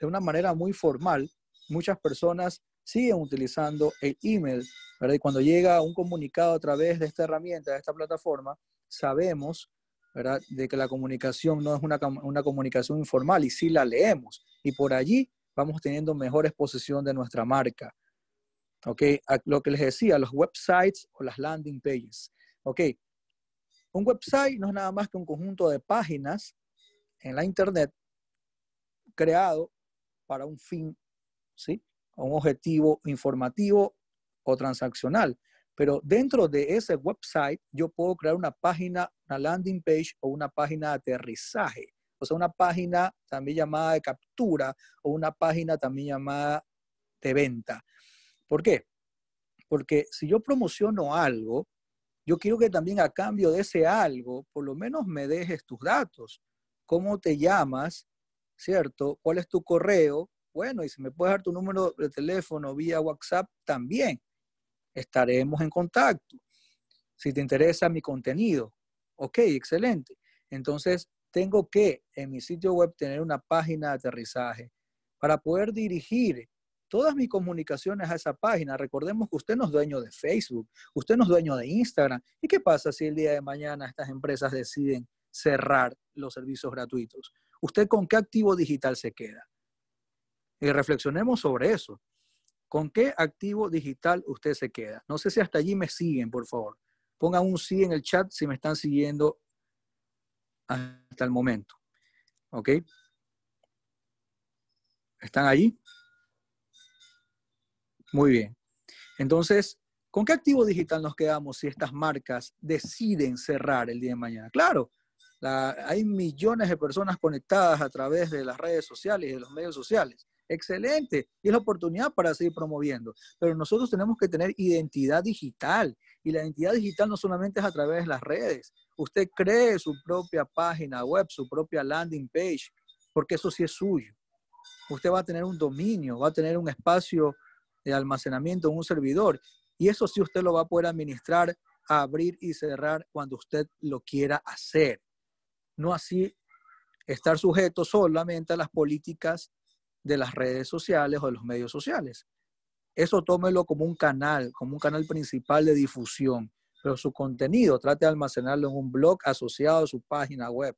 de una manera muy formal, muchas personas siguen utilizando el email, ¿verdad? Y cuando llega un comunicado a través de esta herramienta, de esta plataforma, sabemos de que la comunicación no es una, una comunicación informal y sí la leemos. Y por allí vamos teniendo mejor exposición de nuestra marca. ¿Ok? lo que les decía, los websites o las landing pages. ¿Ok? Un website no es nada más que un conjunto de páginas en la internet creado para un fin, ¿sí? Un objetivo informativo o transaccional. Pero dentro de ese website yo puedo crear una página, una landing page o una página de aterrizaje. O sea, una página también llamada de captura o una página también llamada de venta. ¿Por qué? Porque si yo promociono algo, yo quiero que también a cambio de ese algo, por lo menos me dejes tus datos. ¿Cómo te llamas? ¿Cierto? ¿Cuál es tu correo? Bueno, y si me puedes dar tu número de teléfono vía WhatsApp, también estaremos en contacto. Si te interesa mi contenido, ok, excelente. Entonces, tengo que en mi sitio web tener una página de aterrizaje para poder dirigir todas mis comunicaciones a esa página. Recordemos que usted no es dueño de Facebook, usted no es dueño de Instagram. ¿Y qué pasa si el día de mañana estas empresas deciden cerrar los servicios gratuitos? ¿Usted con qué activo digital se queda? Y reflexionemos sobre eso. ¿Con qué activo digital usted se queda? No sé si hasta allí me siguen, por favor. Pongan un sí en el chat si me están siguiendo hasta el momento. ¿Ok? ¿Están allí? Muy bien. Entonces, ¿con qué activo digital nos quedamos si estas marcas deciden cerrar el día de mañana? Claro, hay millones de personas conectadas a través de las redes sociales y de los medios sociales excelente. Y es la oportunidad para seguir promoviendo. Pero nosotros tenemos que tener identidad digital. Y la identidad digital no solamente es a través de las redes. Usted cree su propia página web, su propia landing page, porque eso sí es suyo. Usted va a tener un dominio, va a tener un espacio de almacenamiento en un servidor. Y eso sí usted lo va a poder administrar, abrir y cerrar cuando usted lo quiera hacer. No así estar sujeto solamente a las políticas de las redes sociales o de los medios sociales. Eso tómelo como un canal, como un canal principal de difusión, pero su contenido trate de almacenarlo en un blog asociado a su página web.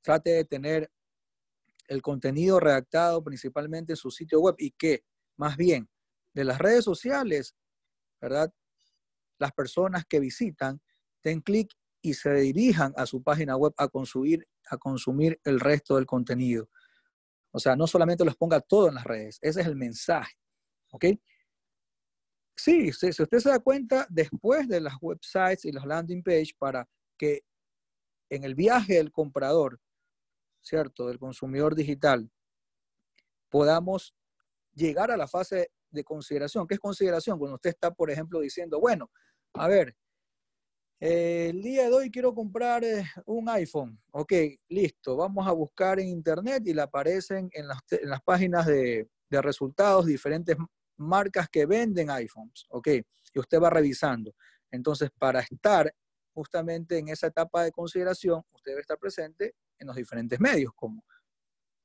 Trate de tener el contenido redactado principalmente en su sitio web y que, más bien, de las redes sociales, ¿verdad? Las personas que visitan den clic y se dirijan a su página web a consumir, a consumir el resto del contenido. O sea, no solamente los ponga todo en las redes, ese es el mensaje. ¿Ok? Sí, si usted se da cuenta, después de las websites y las landing pages para que en el viaje del comprador, ¿cierto? Del consumidor digital, podamos llegar a la fase de consideración. ¿Qué es consideración? Cuando usted está, por ejemplo, diciendo, bueno, a ver, eh, el día de hoy quiero comprar eh, un iPhone. Ok, listo. Vamos a buscar en internet y le aparecen en las, páginas de, de, resultados diferentes marcas que venden iPhones. Ok, y usted va revisando. Entonces, para estar justamente en esa etapa de consideración, usted debe estar presente en los diferentes medios, como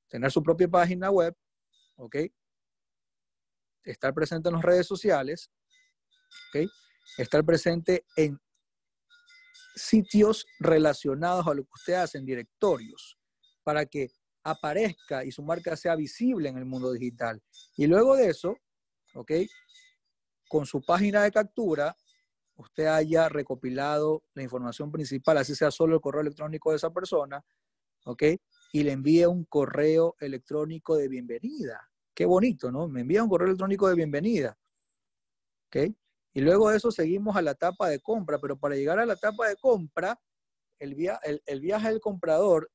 tener su propia página web, ok, estar presente en las redes sociales, ok, estar presente en sitios relacionados a lo que usted hace en directorios, para que aparezca y su marca sea visible en el mundo digital. Y luego de eso, ¿ok? Con su página de captura, usted haya recopilado la información principal, así sea solo el correo electrónico de esa persona, ¿ok? Y le envíe un correo electrónico de bienvenida. Qué bonito, ¿no? Me envía un correo electrónico de bienvenida, ¿ok? Y luego de eso seguimos a la etapa de compra, pero para llegar a la etapa de compra, el, viaje del comprador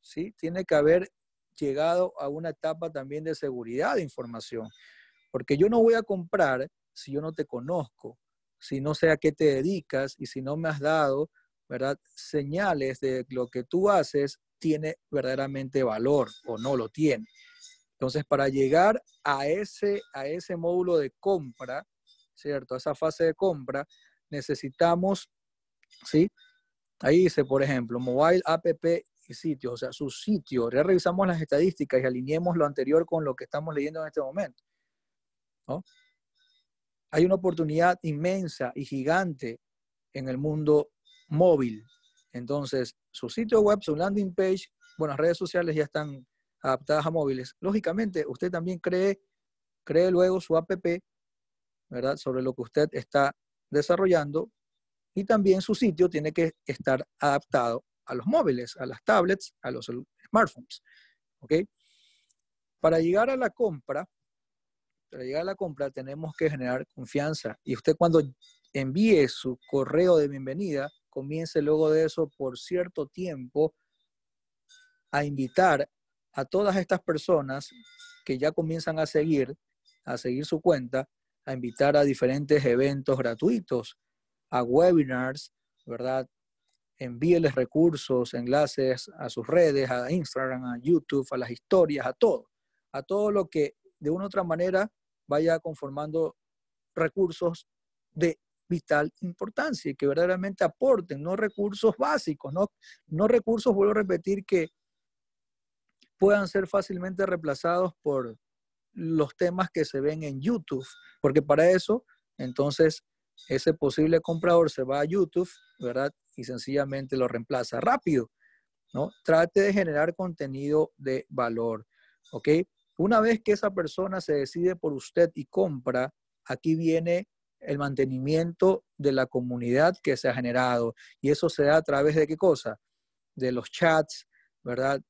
¿sí? tiene que haber llegado a una etapa también de seguridad de información, porque yo no voy a comprar si yo no te conozco, si no sé a qué te dedicas y si no me has dado, ¿verdad? Señales de lo que tú haces tiene verdaderamente valor o no lo tiene. Entonces, para llegar a ese, a ese módulo de compra, ¿cierto? esa fase de compra, necesitamos, ¿sí? Ahí dice, por ejemplo, mobile, app y sitio. o sea, su sitio. Ya revisamos las estadísticas y alineemos lo anterior con lo que estamos leyendo en este momento. Hay una oportunidad inmensa y gigante en el mundo móvil. Entonces, su sitio web, su landing page, bueno, las redes sociales ya están adaptadas a móviles. Lógicamente, usted también cree, cree luego su app ¿verdad? Sobre lo que usted está desarrollando y también su sitio tiene que estar adaptado a los móviles, a las tablets, a los smartphones. ¿Ok? Para llegar a la compra, para llegar a la compra tenemos que generar confianza. Y usted cuando envíe su correo de bienvenida, comience luego de eso por cierto tiempo a invitar a todas estas personas que ya comienzan a seguir, a seguir su cuenta, invitar a diferentes eventos gratuitos, a webinars, ¿verdad? Envíeles recursos, enlaces a sus redes, a Instagram, a YouTube, a las historias, a todo, a todo lo que de una u otra manera vaya conformando recursos de vital importancia y que verdaderamente aporten, no recursos básicos, no, no recursos, vuelvo a repetir, que puedan ser fácilmente reemplazados por los temas que se ven en YouTube, porque para eso, entonces, ese posible comprador se va a YouTube, ¿verdad? Y sencillamente lo reemplaza rápido, ¿no? Trate de generar contenido de valor, ¿ok? Una vez que esa persona se decide por usted y compra, aquí viene el mantenimiento de la comunidad que se ha generado. Y eso se da a través de qué cosa? De los chats, ¿verdad?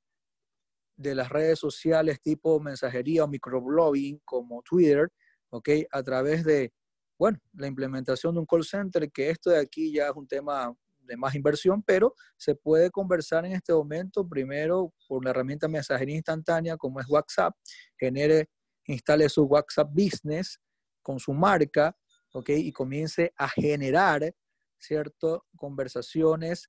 de las redes sociales tipo mensajería o microblogging como Twitter, ¿ok? A través de, bueno, la implementación de un call center, que esto de aquí ya es un tema de más inversión, pero se puede conversar en este momento primero por la herramienta mensajería instantánea como es WhatsApp, genere, instale su WhatsApp Business con su marca, ¿ok? Y comience a generar, ¿cierto? Conversaciones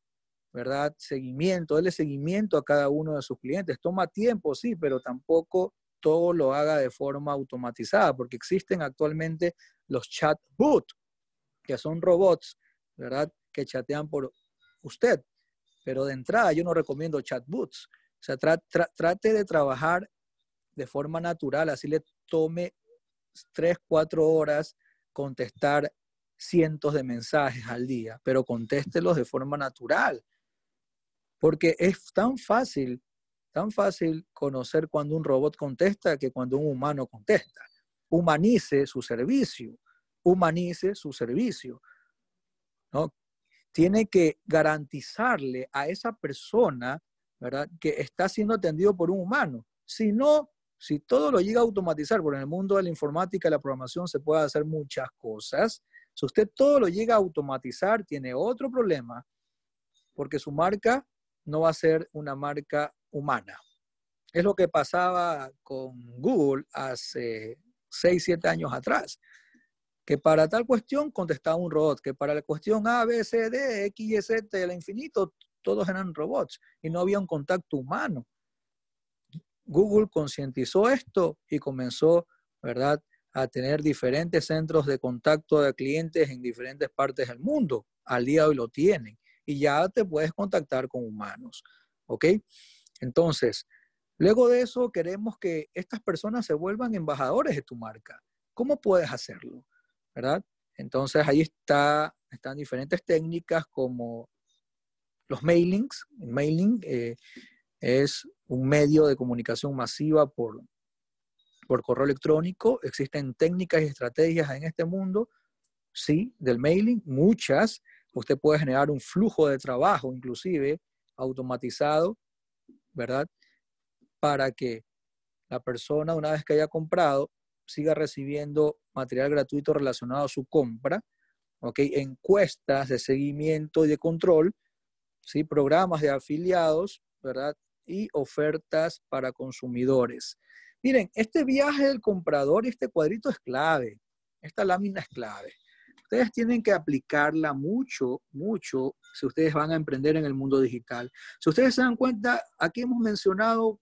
¿verdad? Seguimiento, dele seguimiento a cada uno de sus clientes. Toma tiempo, sí, pero tampoco todo lo haga de forma automatizada, porque existen actualmente los chatbots, que son robots, ¿verdad? Que chatean por usted. Pero de entrada yo no recomiendo chatbots. O sea, trate de trabajar de forma natural, así le tome tres, cuatro horas contestar cientos de mensajes al día, pero contéstelos de forma natural. Porque es tan fácil, tan fácil conocer cuando un robot contesta que cuando un humano contesta. Humanice su servicio, humanice su servicio. ¿no? Tiene que garantizarle a esa persona que está siendo atendido por un humano. Si no, si todo lo llega a automatizar, porque en el mundo de la informática y la programación se puede hacer muchas cosas, si usted todo lo llega a automatizar, tiene otro problema, porque su marca no va a ser una marca humana. Es lo que pasaba con Google hace 6, 7 años atrás, que para tal cuestión contestaba un robot, que para la cuestión A, B, C, D, X, Y, Z, el infinito, todos eran robots y no había un contacto humano. Google concientizó esto y comenzó, ¿verdad?, a tener diferentes centros de contacto de clientes en diferentes partes del mundo. Al día de hoy lo tienen y ya te puedes contactar con humanos. ¿Ok? Entonces, luego de eso queremos que estas personas se vuelvan embajadores de tu marca. ¿Cómo puedes hacerlo? ¿Verdad? Entonces ahí está, están diferentes técnicas como los mailings. El mailing eh, es un medio de comunicación masiva por, por correo electrónico. Existen técnicas y estrategias en este mundo, sí, del mailing, muchas. Usted puede generar un flujo de trabajo, inclusive automatizado, ¿verdad? Para que la persona, una vez que haya comprado, siga recibiendo material gratuito relacionado a su compra, ¿ok? Encuestas de seguimiento y de control, ¿sí? Programas de afiliados, ¿verdad? Y ofertas para consumidores. Miren, este viaje del comprador y este cuadrito es clave. Esta lámina es clave ustedes tienen que aplicarla mucho, mucho, si ustedes van a emprender en el mundo digital. Si ustedes se dan cuenta, aquí hemos mencionado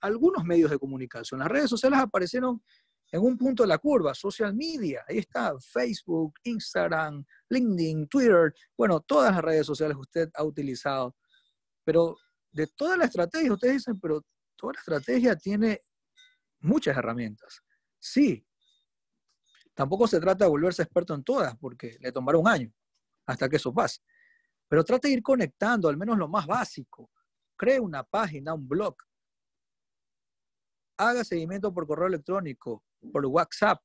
algunos medios de comunicación. Las redes sociales aparecieron en un punto de la curva, social media, ahí está Facebook, Instagram, LinkedIn, Twitter, bueno, todas las redes sociales que usted ha utilizado. Pero de toda la estrategia, ustedes dicen, pero toda la estrategia tiene muchas herramientas. Sí, Tampoco se trata de volverse experto en todas, porque le tomará un año hasta que eso pase. Pero trate de ir conectando al menos lo más básico. Cree una página, un blog. Haga seguimiento por correo electrónico, por WhatsApp,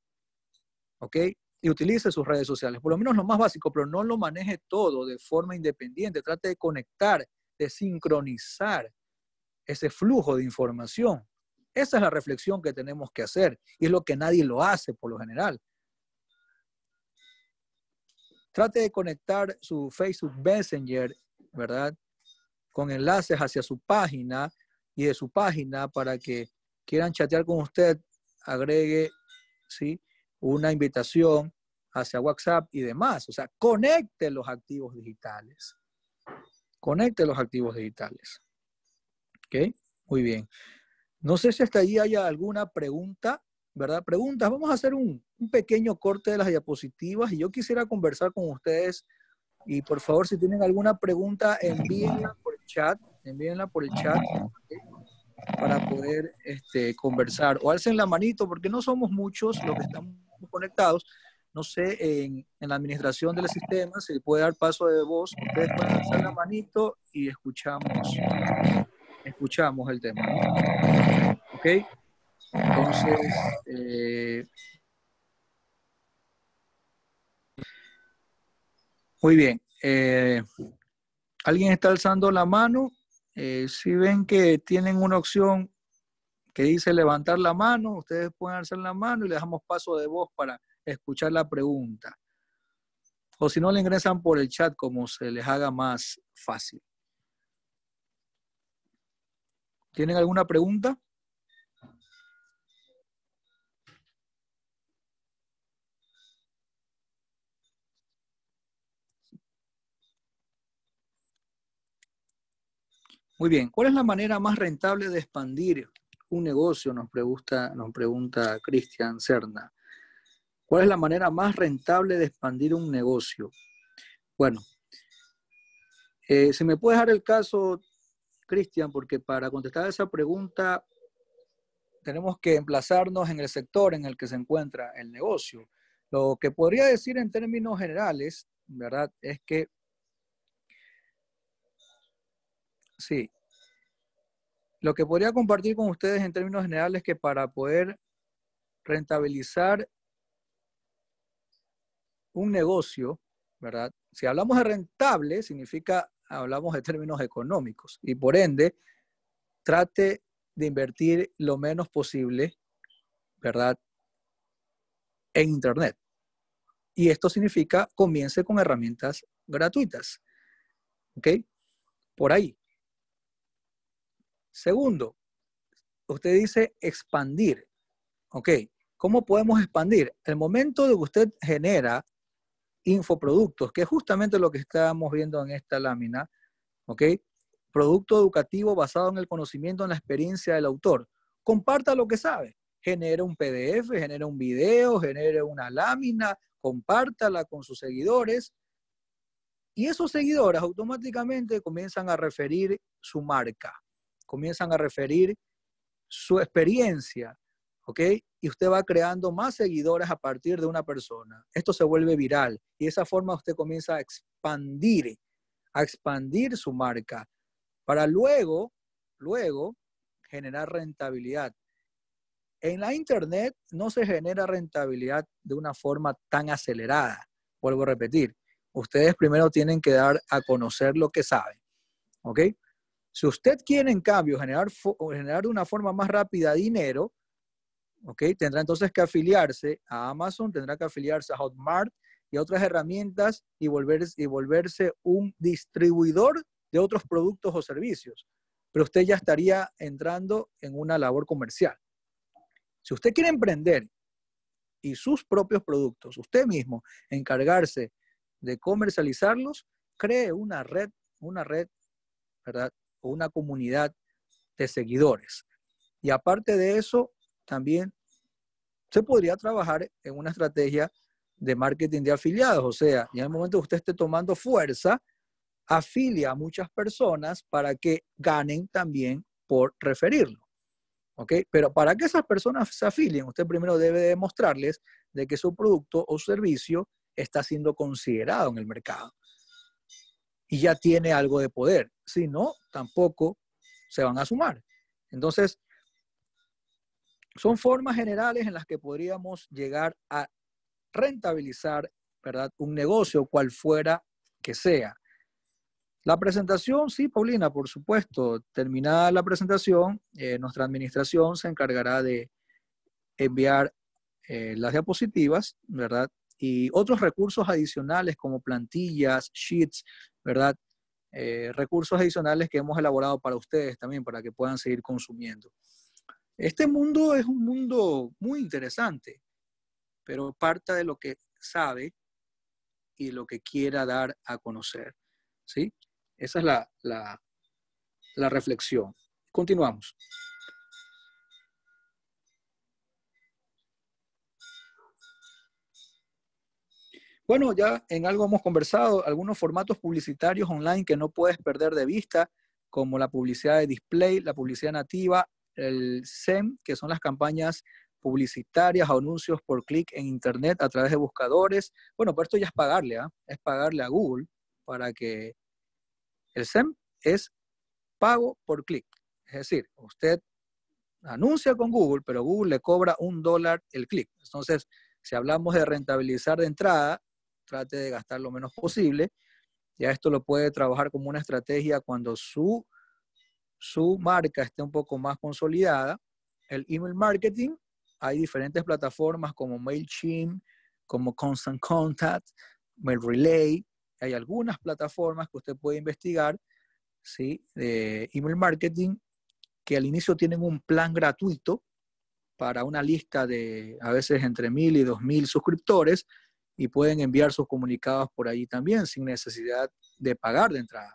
¿ok? Y utilice sus redes sociales, por lo menos lo más básico, pero no lo maneje todo de forma independiente. Trate de conectar, de sincronizar ese flujo de información. Esa es la reflexión que tenemos que hacer y es lo que nadie lo hace por lo general. Trate de conectar su Facebook Messenger, ¿verdad? Con enlaces hacia su página y de su página para que quieran chatear con usted, agregue, ¿sí? Una invitación hacia WhatsApp y demás. O sea, conecte los activos digitales. Conecte los activos digitales. ¿Ok? Muy bien. No sé si hasta ahí haya alguna pregunta, ¿verdad? Preguntas. Vamos a hacer un, un pequeño corte de las diapositivas y yo quisiera conversar con ustedes y por favor si tienen alguna pregunta envíenla por el chat, envíenla por el chat para poder este, conversar o alcen la manito porque no somos muchos los que estamos conectados. No sé, en, en la administración del sistema se puede dar paso de voz, ustedes pueden alzar la manito y escuchamos, escuchamos el tema. ¿Ok? Entonces, eh, Muy bien. Eh, Alguien está alzando la mano. Eh, si ven que tienen una opción que dice levantar la mano, ustedes pueden alzar la mano y le damos paso de voz para escuchar la pregunta. O si no, le ingresan por el chat como se les haga más fácil. ¿Tienen alguna pregunta? Muy bien, ¿cuál es la manera más rentable de expandir un negocio? Nos pregunta, nos pregunta Cristian Cerna. ¿Cuál es la manera más rentable de expandir un negocio? Bueno, eh, se me puede dar el caso, Cristian, porque para contestar esa pregunta tenemos que emplazarnos en el sector en el que se encuentra el negocio. Lo que podría decir en términos generales, ¿verdad? Es que Sí. Lo que podría compartir con ustedes en términos generales es que para poder rentabilizar un negocio, ¿verdad? Si hablamos de rentable, significa hablamos de términos económicos y por ende, trate de invertir lo menos posible, ¿verdad? En Internet. Y esto significa comience con herramientas gratuitas. ¿Ok? Por ahí. Segundo, usted dice expandir. Ok, ¿cómo podemos expandir? El momento de que usted genera infoproductos, que es justamente lo que estamos viendo en esta lámina, ¿ok? Producto educativo basado en el conocimiento, en la experiencia del autor. Comparta lo que sabe. Genera un PDF, genera un video, genere una lámina, compártala con sus seguidores. Y esos seguidores automáticamente comienzan a referir su marca comienzan a referir su experiencia, ¿ok? Y usted va creando más seguidores a partir de una persona. Esto se vuelve viral y de esa forma usted comienza a expandir, a expandir su marca para luego, luego generar rentabilidad. En la Internet no se genera rentabilidad de una forma tan acelerada. Vuelvo a repetir, ustedes primero tienen que dar a conocer lo que saben, ¿ok? Si usted quiere, en cambio, generar, generar de una forma más rápida dinero, Tendrá entonces que afiliarse a Amazon, tendrá que afiliarse a Hotmart y a otras herramientas y, volverse, y volverse un distribuidor de otros productos o servicios. Pero usted ya estaría entrando en una labor comercial. Si usted quiere emprender y sus propios productos, usted mismo encargarse de comercializarlos, cree una red, una red, ¿verdad? o una comunidad de seguidores. Y aparte de eso, también se podría trabajar en una estrategia de marketing de afiliados. O sea, en el momento que usted esté tomando fuerza, afilia a muchas personas para que ganen también por referirlo. ¿Ok? Pero para que esas personas se afilien, usted primero debe demostrarles de que su producto o servicio está siendo considerado en el mercado y ya tiene algo de poder. Si no, tampoco se van a sumar. Entonces, son formas generales en las que podríamos llegar a rentabilizar ¿verdad? un negocio, cual fuera que sea. La presentación, sí, Paulina, por supuesto. Terminada la presentación, eh, nuestra administración se encargará de enviar eh, las diapositivas, ¿verdad? Y otros recursos adicionales como plantillas, sheets, ¿verdad? Eh, recursos adicionales que hemos elaborado para ustedes también, para que puedan seguir consumiendo. Este mundo es un mundo muy interesante, pero parte de lo que sabe y lo que quiera dar a conocer. ¿sí? Esa es la, la, la reflexión. Continuamos. Bueno, ya en algo hemos conversado, algunos formatos publicitarios online que no puedes perder de vista, como la publicidad de display, la publicidad nativa, el SEM, que son las campañas publicitarias o anuncios por clic en Internet a través de buscadores. Bueno, pero esto ya es pagarle, ¿ah? es pagarle a Google para que el SEM es pago por clic. Es decir, usted anuncia con Google, pero Google le cobra un dólar el clic. Entonces, si hablamos de rentabilizar de entrada, trate de gastar lo menos posible. Ya esto lo puede trabajar como una estrategia cuando su, marca esté un poco más consolidada. El email marketing, hay diferentes plataformas como MailChimp, como Constant Contact, MailRelay. Hay algunas plataformas que usted puede investigar, ¿sí? De email marketing, que al inicio tienen un plan gratuito para una lista de a veces entre mil y dos mil suscriptores y pueden enviar sus comunicados por allí también sin necesidad de pagar de entrada.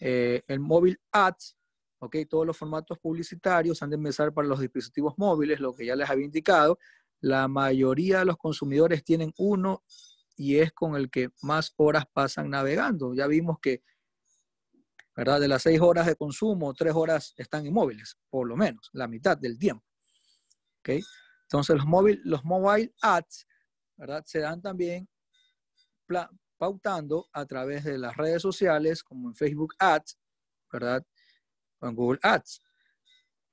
Eh, el móvil ads, ¿okay? todos los formatos publicitarios han de empezar para los dispositivos móviles, lo que ya les había indicado. La mayoría de los consumidores tienen uno y es con el que más horas pasan navegando. Ya vimos que, ¿verdad? De las seis horas de consumo, tres horas están en móviles, por lo menos, la mitad del tiempo. Entonces los, móvil, los mobile ads ¿verdad? Se dan también pautando a través de las redes sociales, como en Facebook Ads, ¿verdad? O en Google Ads.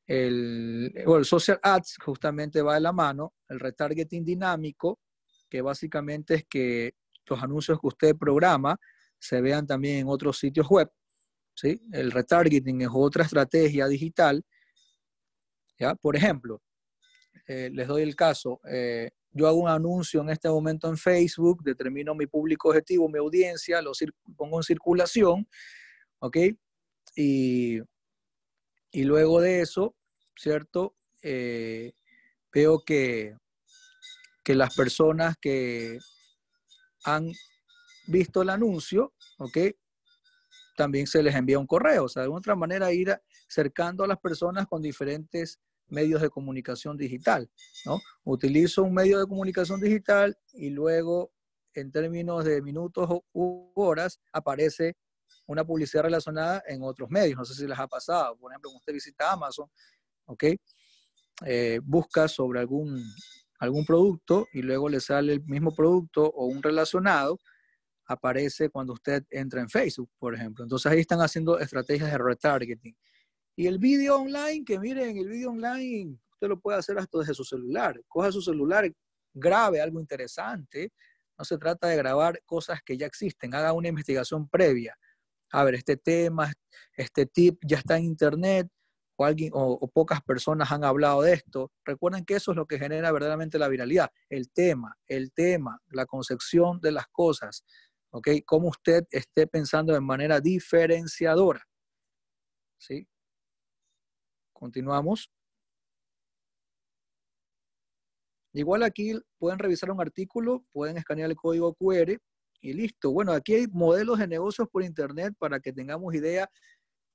El, el Social Ads justamente va de la mano, el retargeting dinámico, que básicamente es que los anuncios que usted programa se vean también en otros sitios web. ¿sí? El retargeting es otra estrategia digital. ¿ya? Por ejemplo, eh, les doy el caso, eh, yo hago un anuncio en este momento en Facebook, determino mi público objetivo, mi audiencia, lo pongo en circulación, ¿ok? Y, luego de eso, ¿cierto? Eh, veo que, que las personas que han visto el anuncio, ¿ok? También se les envía un correo, o sea, de otra manera ir acercando a las personas con diferentes medios de comunicación digital, ¿no? Utilizo un medio de comunicación digital y luego, en términos de minutos u horas, aparece una publicidad relacionada en otros medios. No sé si les ha pasado. Por ejemplo, usted visita Amazon, ¿ok? Eh, busca sobre algún, algún producto y luego le sale el mismo producto o un relacionado, aparece cuando usted entra en Facebook, por ejemplo. Entonces ahí están haciendo estrategias de retargeting. Y el vídeo online, que miren, el vídeo online, usted lo puede hacer hasta desde su celular. Coja su celular, grabe algo interesante. No se trata de grabar cosas que ya existen. Haga una investigación previa. A ver, este tema, este tip ya está en internet. O, alguien, o, pocas personas han hablado de esto. Recuerden que eso es lo que genera verdaderamente la viralidad. El tema, el tema, la concepción de las cosas. ¿Ok? Cómo usted esté pensando de manera diferenciadora. ¿Sí? Continuamos. Igual aquí pueden revisar un artículo, pueden escanear el código QR y listo. Bueno, aquí hay modelos de negocios por internet para que tengamos idea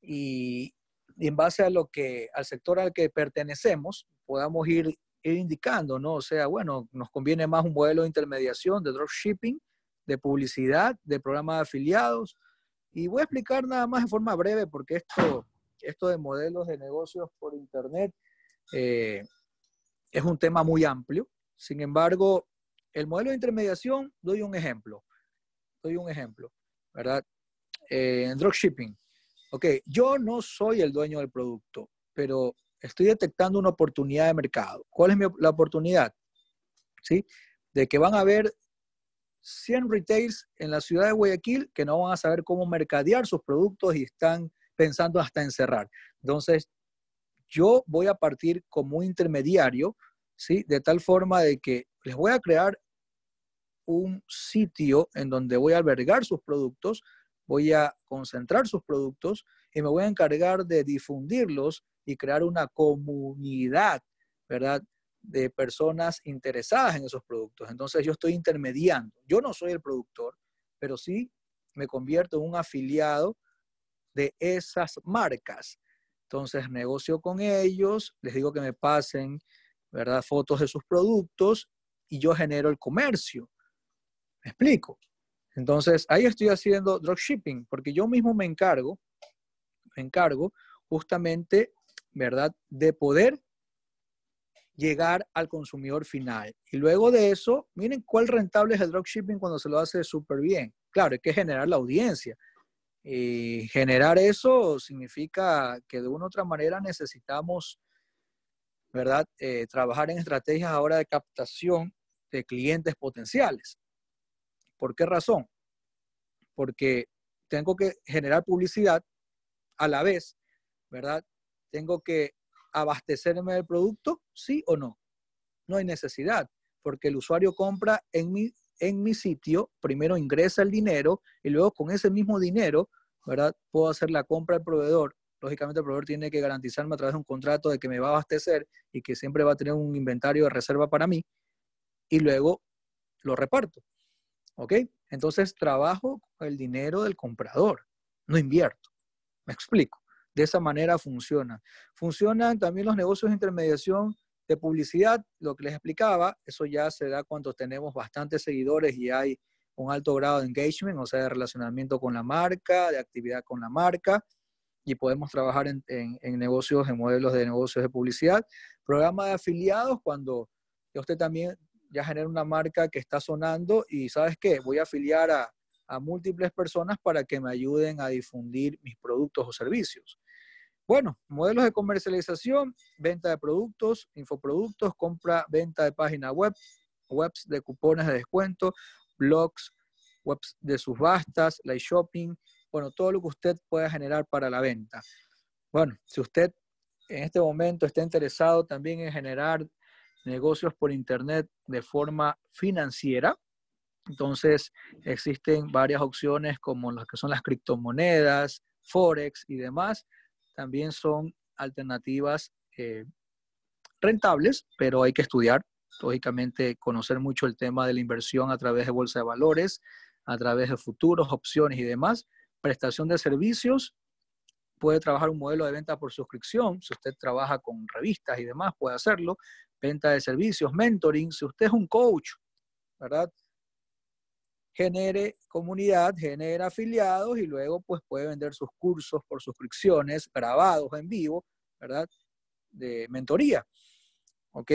y, en base a lo que, al sector al que pertenecemos, podamos ir, indicando, ¿no? O sea, bueno, nos conviene más un modelo de intermediación, de dropshipping, de publicidad, de programa de afiliados. Y voy a explicar nada más de forma breve porque esto esto de modelos de negocios por Internet eh, es un tema muy amplio. Sin embargo, el modelo de intermediación, doy un ejemplo. Doy un ejemplo, ¿verdad? Eh, en dropshipping. Ok, yo no soy el dueño del producto, pero estoy detectando una oportunidad de mercado. ¿Cuál es la oportunidad? ¿Sí? De que van a haber 100 retails en la ciudad de Guayaquil que no van a saber cómo mercadear sus productos y están pensando hasta encerrar. Entonces, yo voy a partir como un intermediario, ¿sí? De tal forma de que les voy a crear un sitio en donde voy a albergar sus productos, voy a concentrar sus productos y me voy a encargar de difundirlos y crear una comunidad, ¿verdad? De personas interesadas en esos productos. Entonces yo estoy intermediando. Yo no soy el productor, pero sí me convierto en un afiliado de esas marcas. Entonces negocio con ellos, les digo que me pasen, ¿verdad? Fotos de sus productos y yo genero el comercio. ¿Me explico? Entonces ahí estoy haciendo dropshipping porque yo mismo me encargo, me encargo justamente, ¿verdad? De poder llegar al consumidor final. Y luego de eso, miren cuál rentable es el dropshipping cuando se lo hace súper bien. Claro, hay que generar la audiencia, y generar eso significa que de una u otra manera necesitamos, ¿verdad?, eh, trabajar en estrategias ahora de captación de clientes potenciales. ¿Por qué razón? Porque tengo que generar publicidad a la vez, ¿verdad? Tengo que abastecerme del producto, sí o no. No hay necesidad, porque el usuario compra en mi en mi sitio, primero ingresa el dinero y luego con ese mismo dinero, ¿verdad? Puedo hacer la compra al proveedor. Lógicamente el proveedor tiene que garantizarme a través de un contrato de que me va a abastecer y que siempre va a tener un inventario de reserva para mí y luego lo reparto. ¿Ok? Entonces trabajo con el dinero del comprador, no invierto. Me explico. De esa manera funciona. Funcionan también los negocios de intermediación de publicidad, lo que les explicaba, eso ya se da cuando tenemos bastantes seguidores y hay un alto grado de engagement, o sea, de relacionamiento con la marca, de actividad con la marca, y podemos trabajar en, negocios, en modelos de negocios de publicidad. Programa de afiliados, cuando usted también ya genera una marca que está sonando y sabes qué, voy a afiliar a múltiples personas para que me ayuden a difundir mis productos o servicios. Bueno, modelos de comercialización, venta de productos, infoproductos, compra, venta de página web, webs de cupones de descuento, blogs, webs de subastas, live shopping, bueno, todo lo que usted pueda generar para la venta. Bueno, si usted en este momento está interesado también en generar negocios por Internet de forma financiera, entonces existen varias opciones como las que son las criptomonedas, Forex y demás también son alternativas eh, rentables, pero hay que estudiar, lógicamente conocer mucho el tema de la inversión a través de bolsa de valores, a través de futuros, opciones y demás. Prestación de servicios, puede trabajar un modelo de venta por suscripción, si usted trabaja con revistas y demás, puede hacerlo. Venta de servicios, mentoring, si usted es un coach, ¿verdad? genere comunidad, genera afiliados y luego pues puede vender sus cursos por suscripciones grabados en vivo, ¿verdad? De mentoría. ¿Ok?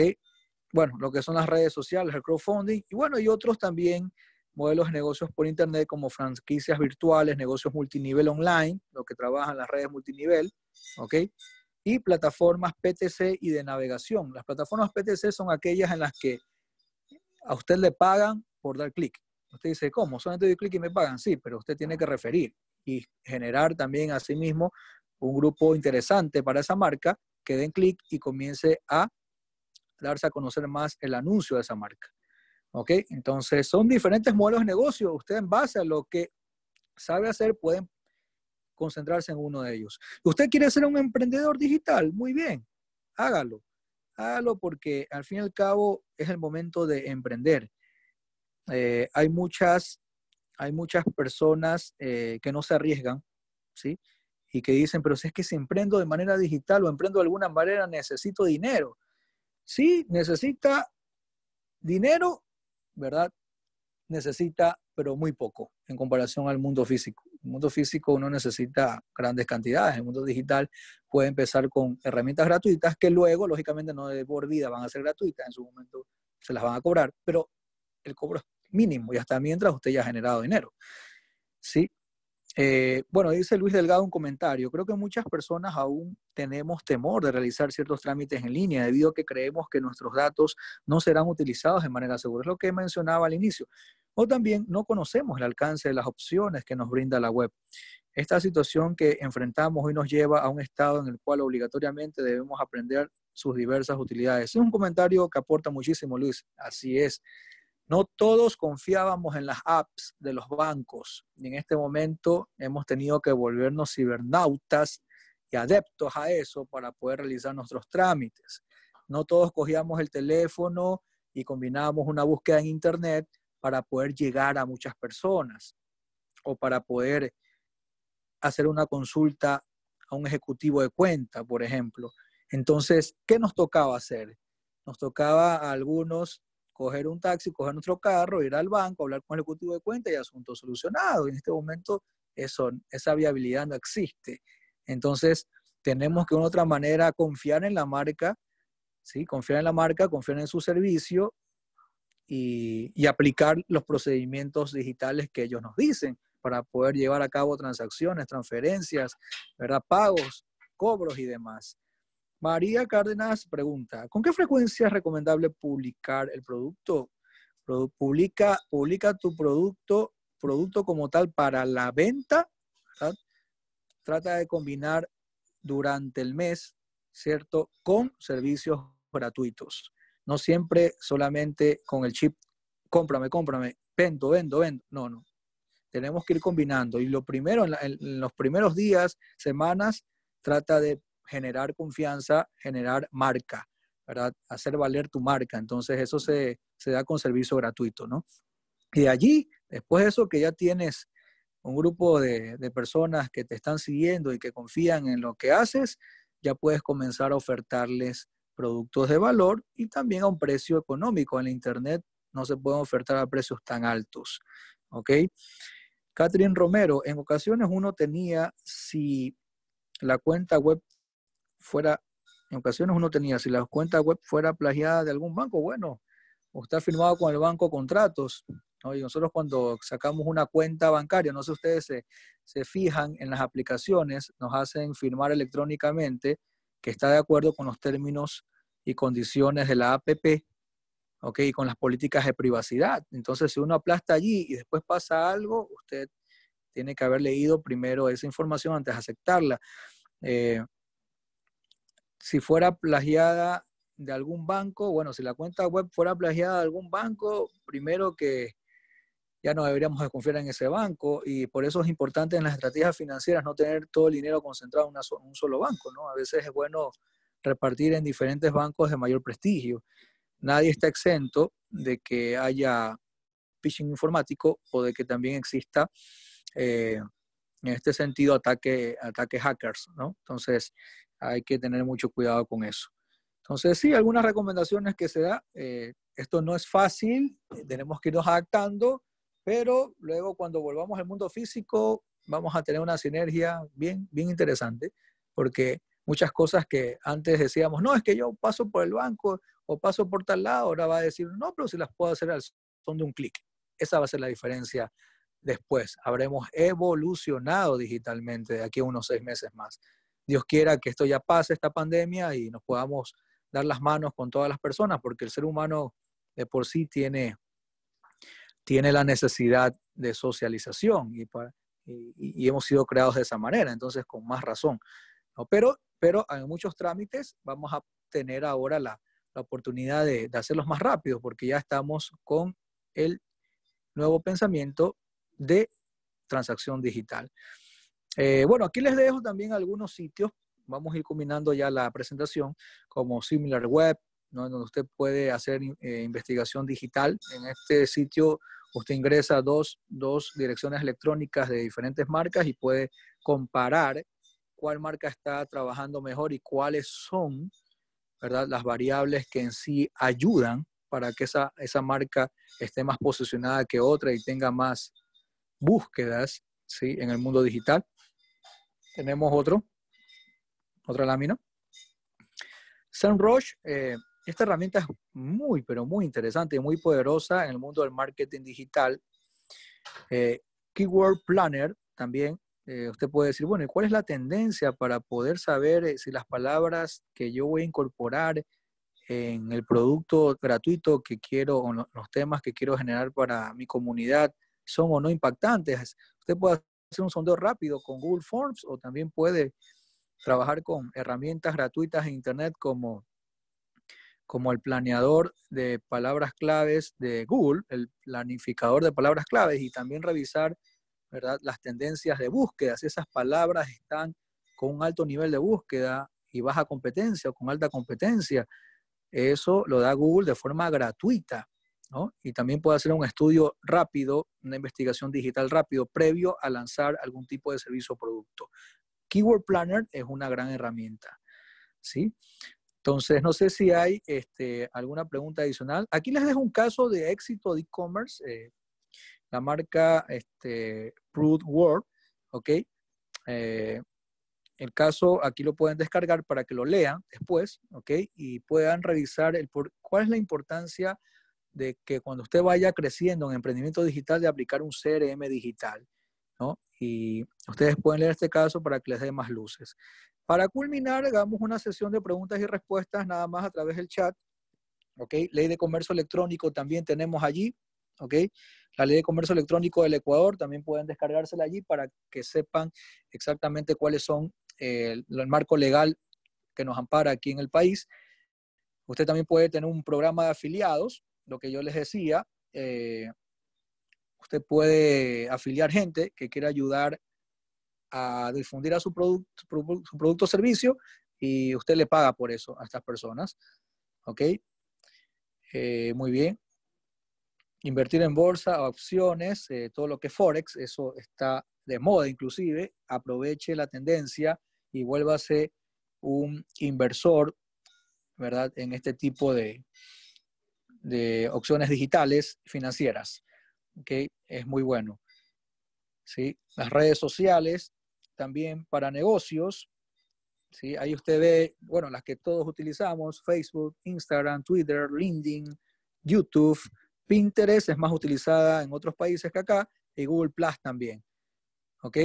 Bueno, lo que son las redes sociales, el crowdfunding y bueno, y otros también modelos de negocios por internet como franquicias virtuales, negocios multinivel online, lo que trabajan las redes multinivel, ¿ok? Y plataformas PTC y de navegación. Las plataformas PTC son aquellas en las que a usted le pagan por dar clic. Usted dice, ¿cómo? Solamente doy clic y me pagan. Sí, pero usted tiene que referir y generar también a sí mismo un grupo interesante para esa marca que den clic y comience a darse a conocer más el anuncio de esa marca. ¿Ok? Entonces, son diferentes modelos de negocio. Usted en base a lo que sabe hacer, puede concentrarse en uno de ellos. ¿Usted quiere ser un emprendedor digital? Muy bien, hágalo. Hágalo porque al fin y al cabo es el momento de emprender. Eh, hay, muchas, hay muchas personas eh, que no se arriesgan, ¿sí? Y que dicen, pero si es que si emprendo de manera digital o emprendo de alguna manera, necesito dinero. Sí, necesita dinero, ¿verdad? Necesita, pero muy poco en comparación al mundo físico. En el mundo físico uno necesita grandes cantidades, en el mundo digital puede empezar con herramientas gratuitas que luego, lógicamente, no de por vida van a ser gratuitas, en su momento se las van a cobrar, pero el cobro mínimo y hasta mientras usted ya ha generado dinero. ¿Sí? Eh, bueno, dice Luis Delgado un comentario. Creo que muchas personas aún tenemos temor de realizar ciertos trámites en línea debido a que creemos que nuestros datos no serán utilizados de manera segura. Es lo que mencionaba al inicio. O también no conocemos el alcance de las opciones que nos brinda la web. Esta situación que enfrentamos hoy nos lleva a un estado en el cual obligatoriamente debemos aprender sus diversas utilidades. Es un comentario que aporta muchísimo, Luis. Así es. No todos confiábamos en las apps de los bancos y en este momento hemos tenido que volvernos cibernautas y adeptos a eso para poder realizar nuestros trámites. No todos cogíamos el teléfono y combinábamos una búsqueda en Internet para poder llegar a muchas personas o para poder hacer una consulta a un ejecutivo de cuenta, por ejemplo. Entonces, ¿qué nos tocaba hacer? Nos tocaba a algunos coger un taxi, coger nuestro carro, ir al banco, hablar con el ejecutivo de cuenta y asunto solucionado. en este momento eso, esa viabilidad no existe. Entonces, tenemos que de una otra manera confiar en la marca, ¿sí? confiar en la marca, confiar en su servicio y, y aplicar los procedimientos digitales que ellos nos dicen para poder llevar a cabo transacciones, transferencias, ¿verdad? pagos, cobros y demás. María Cárdenas pregunta, ¿con qué frecuencia es recomendable publicar el producto? Publica, publica tu producto, producto como tal para la venta, Trata de combinar durante el mes, ¿cierto? Con servicios gratuitos. No siempre solamente con el chip, cómprame, cómprame, vendo, vendo, vendo. No, no. Tenemos que ir combinando. Y lo primero, en los primeros días, semanas, trata de generar confianza, generar marca, ¿verdad? Hacer valer tu marca. Entonces eso se, da con servicio gratuito, ¿no? Y allí, después de eso que ya tienes un grupo de, de, personas que te están siguiendo y que confían en lo que haces, ya puedes comenzar a ofertarles productos de valor y también a un precio económico. En la Internet no se pueden ofertar a precios tan altos. ¿Ok? Catherine Romero, en ocasiones uno tenía, si la cuenta web fuera, en ocasiones uno tenía, si la cuenta web fuera plagiada de algún banco, bueno, o está firmado con el banco contratos, Y nosotros cuando sacamos una cuenta bancaria, no sé ustedes se, se fijan en las aplicaciones, nos hacen firmar electrónicamente que está de acuerdo con los términos y condiciones de la APP, ¿ok? Y con las políticas de privacidad. Entonces, si uno aplasta allí y después pasa algo, usted tiene que haber leído primero esa información antes de aceptarla. Eh, si fuera plagiada de algún banco, bueno, si la cuenta web fuera plagiada de algún banco, primero que ya no deberíamos desconfiar en ese banco y por eso es importante en las estrategias financieras no tener todo el dinero concentrado en, un solo banco, ¿no? A veces es bueno repartir en diferentes bancos de mayor prestigio. Nadie está exento de que haya phishing informático o de que también exista, eh, en este sentido, ataque, ataque hackers, ¿no? Entonces, hay que tener mucho cuidado con eso. Entonces, sí, algunas recomendaciones que se da. Eh, esto no es fácil, eh, tenemos que irnos adaptando, pero luego cuando volvamos al mundo físico vamos a tener una sinergia bien, bien interesante, porque muchas cosas que antes decíamos, no, es que yo paso por el banco o paso por tal lado, ahora va a decir, no, pero si las puedo hacer al son de un clic. Esa va a ser la diferencia después. Habremos evolucionado digitalmente de aquí a unos seis meses más. Dios quiera que esto ya pase, esta pandemia, y nos podamos dar las manos con todas las personas, porque el ser humano de por sí tiene, tiene la necesidad de socialización y, y, hemos sido creados de esa manera, entonces con más razón. Pero, pero en muchos trámites vamos a tener ahora la, la oportunidad de, de, hacerlos más rápido, porque ya estamos con el nuevo pensamiento de transacción digital. Eh, bueno, aquí les dejo también algunos sitios. Vamos a ir combinando ya la presentación, como Similar Web, donde usted puede hacer eh, investigación digital. En este sitio usted ingresa dos, dos direcciones electrónicas de diferentes marcas y puede comparar cuál marca está trabajando mejor y cuáles son ¿verdad? las variables que en sí ayudan para que esa, esa marca esté más posicionada que otra y tenga más búsquedas ¿sí? en el mundo digital. Tenemos otro, otra lámina. SEMrush, eh, esta herramienta es muy, pero muy interesante y muy poderosa en el mundo del marketing digital. Eh, Keyword Planner también. Eh, usted puede decir, bueno, ¿y cuál es la tendencia para poder saber si las palabras que yo voy a incorporar en el producto gratuito que quiero, o los temas que quiero generar para mi comunidad, son o no impactantes? Usted puede hacer un sondeo rápido con Google Forms o también puede trabajar con herramientas gratuitas en Internet como, como el planeador de palabras claves de Google, el planificador de palabras claves y también revisar las tendencias de búsqueda, si esas palabras están con un alto nivel de búsqueda y baja competencia o con alta competencia. Eso lo da Google de forma gratuita. Y también puede hacer un estudio rápido, una investigación digital rápido, previo a lanzar algún tipo de servicio o producto. Keyword Planner es una gran herramienta, ¿sí? Entonces, no sé si hay este, alguna pregunta adicional. Aquí les dejo un caso de éxito de e-commerce, eh, la marca este, World, ¿ok? Eh, el caso aquí lo pueden descargar para que lo lean después, ¿ok? Y puedan revisar el por, cuál es la importancia de que cuando usted vaya creciendo en emprendimiento digital, de aplicar un CRM digital, ¿no? Y ustedes pueden leer este caso para que les dé más luces. Para culminar, hagamos una sesión de preguntas y respuestas nada más a través del chat, ¿ok? Ley de comercio electrónico también tenemos allí, ¿ok? La ley de comercio electrónico del Ecuador también pueden descargársela allí para que sepan exactamente cuáles son el, eh, el marco legal que nos ampara aquí en el país. Usted también puede tener un programa de afiliados, lo que yo les decía, eh, usted puede afiliar gente que quiera ayudar a difundir a su, product, su producto o servicio y usted le paga por eso a estas personas. ¿Ok? Eh, muy bien. Invertir en bolsa, opciones, eh, todo lo que es Forex, eso está de moda inclusive. Aproveche la tendencia y vuélvase un inversor, ¿verdad? En este tipo de, de opciones digitales financieras. ¿okay? Es muy bueno. ¿sí? Las redes sociales también para negocios. ¿sí? Ahí usted ve, bueno, las que todos utilizamos, Facebook, Instagram, Twitter, LinkedIn, YouTube, Pinterest es más utilizada en otros países que acá y Google Plus también. ¿Ok?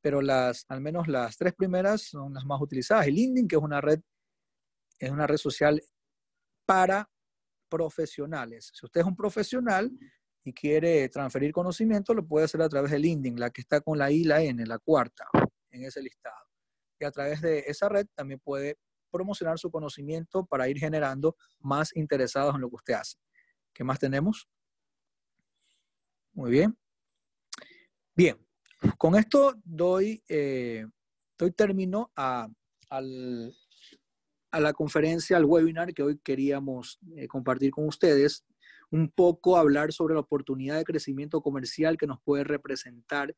Pero las, al menos las tres primeras son las más utilizadas. Y LinkedIn, que es una red, es una red social para profesionales. Si usted es un profesional y quiere transferir conocimiento, lo puede hacer a través del LinkedIn, la que está con la I y la N, la cuarta en ese listado. Y a través de esa red también puede promocionar su conocimiento para ir generando más interesados en lo que usted hace. ¿Qué más tenemos? Muy bien. Bien, con esto doy, eh, término al, a la conferencia, al webinar que hoy queríamos eh, compartir con ustedes, un poco hablar sobre la oportunidad de crecimiento comercial que nos puede representar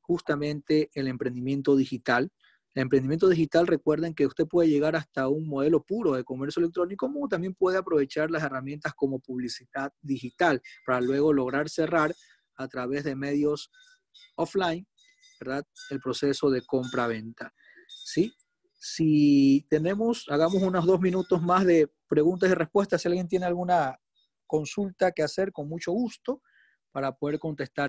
justamente el emprendimiento digital. El emprendimiento digital, recuerden que usted puede llegar hasta un modelo puro de comercio electrónico, como también puede aprovechar las herramientas como publicidad digital para luego lograr cerrar a través de medios offline, ¿verdad? El proceso de compra-venta. ¿Sí? Si tenemos, hagamos unos dos minutos más de preguntas y respuestas. Si alguien tiene alguna consulta que hacer, con mucho gusto, para poder contestar.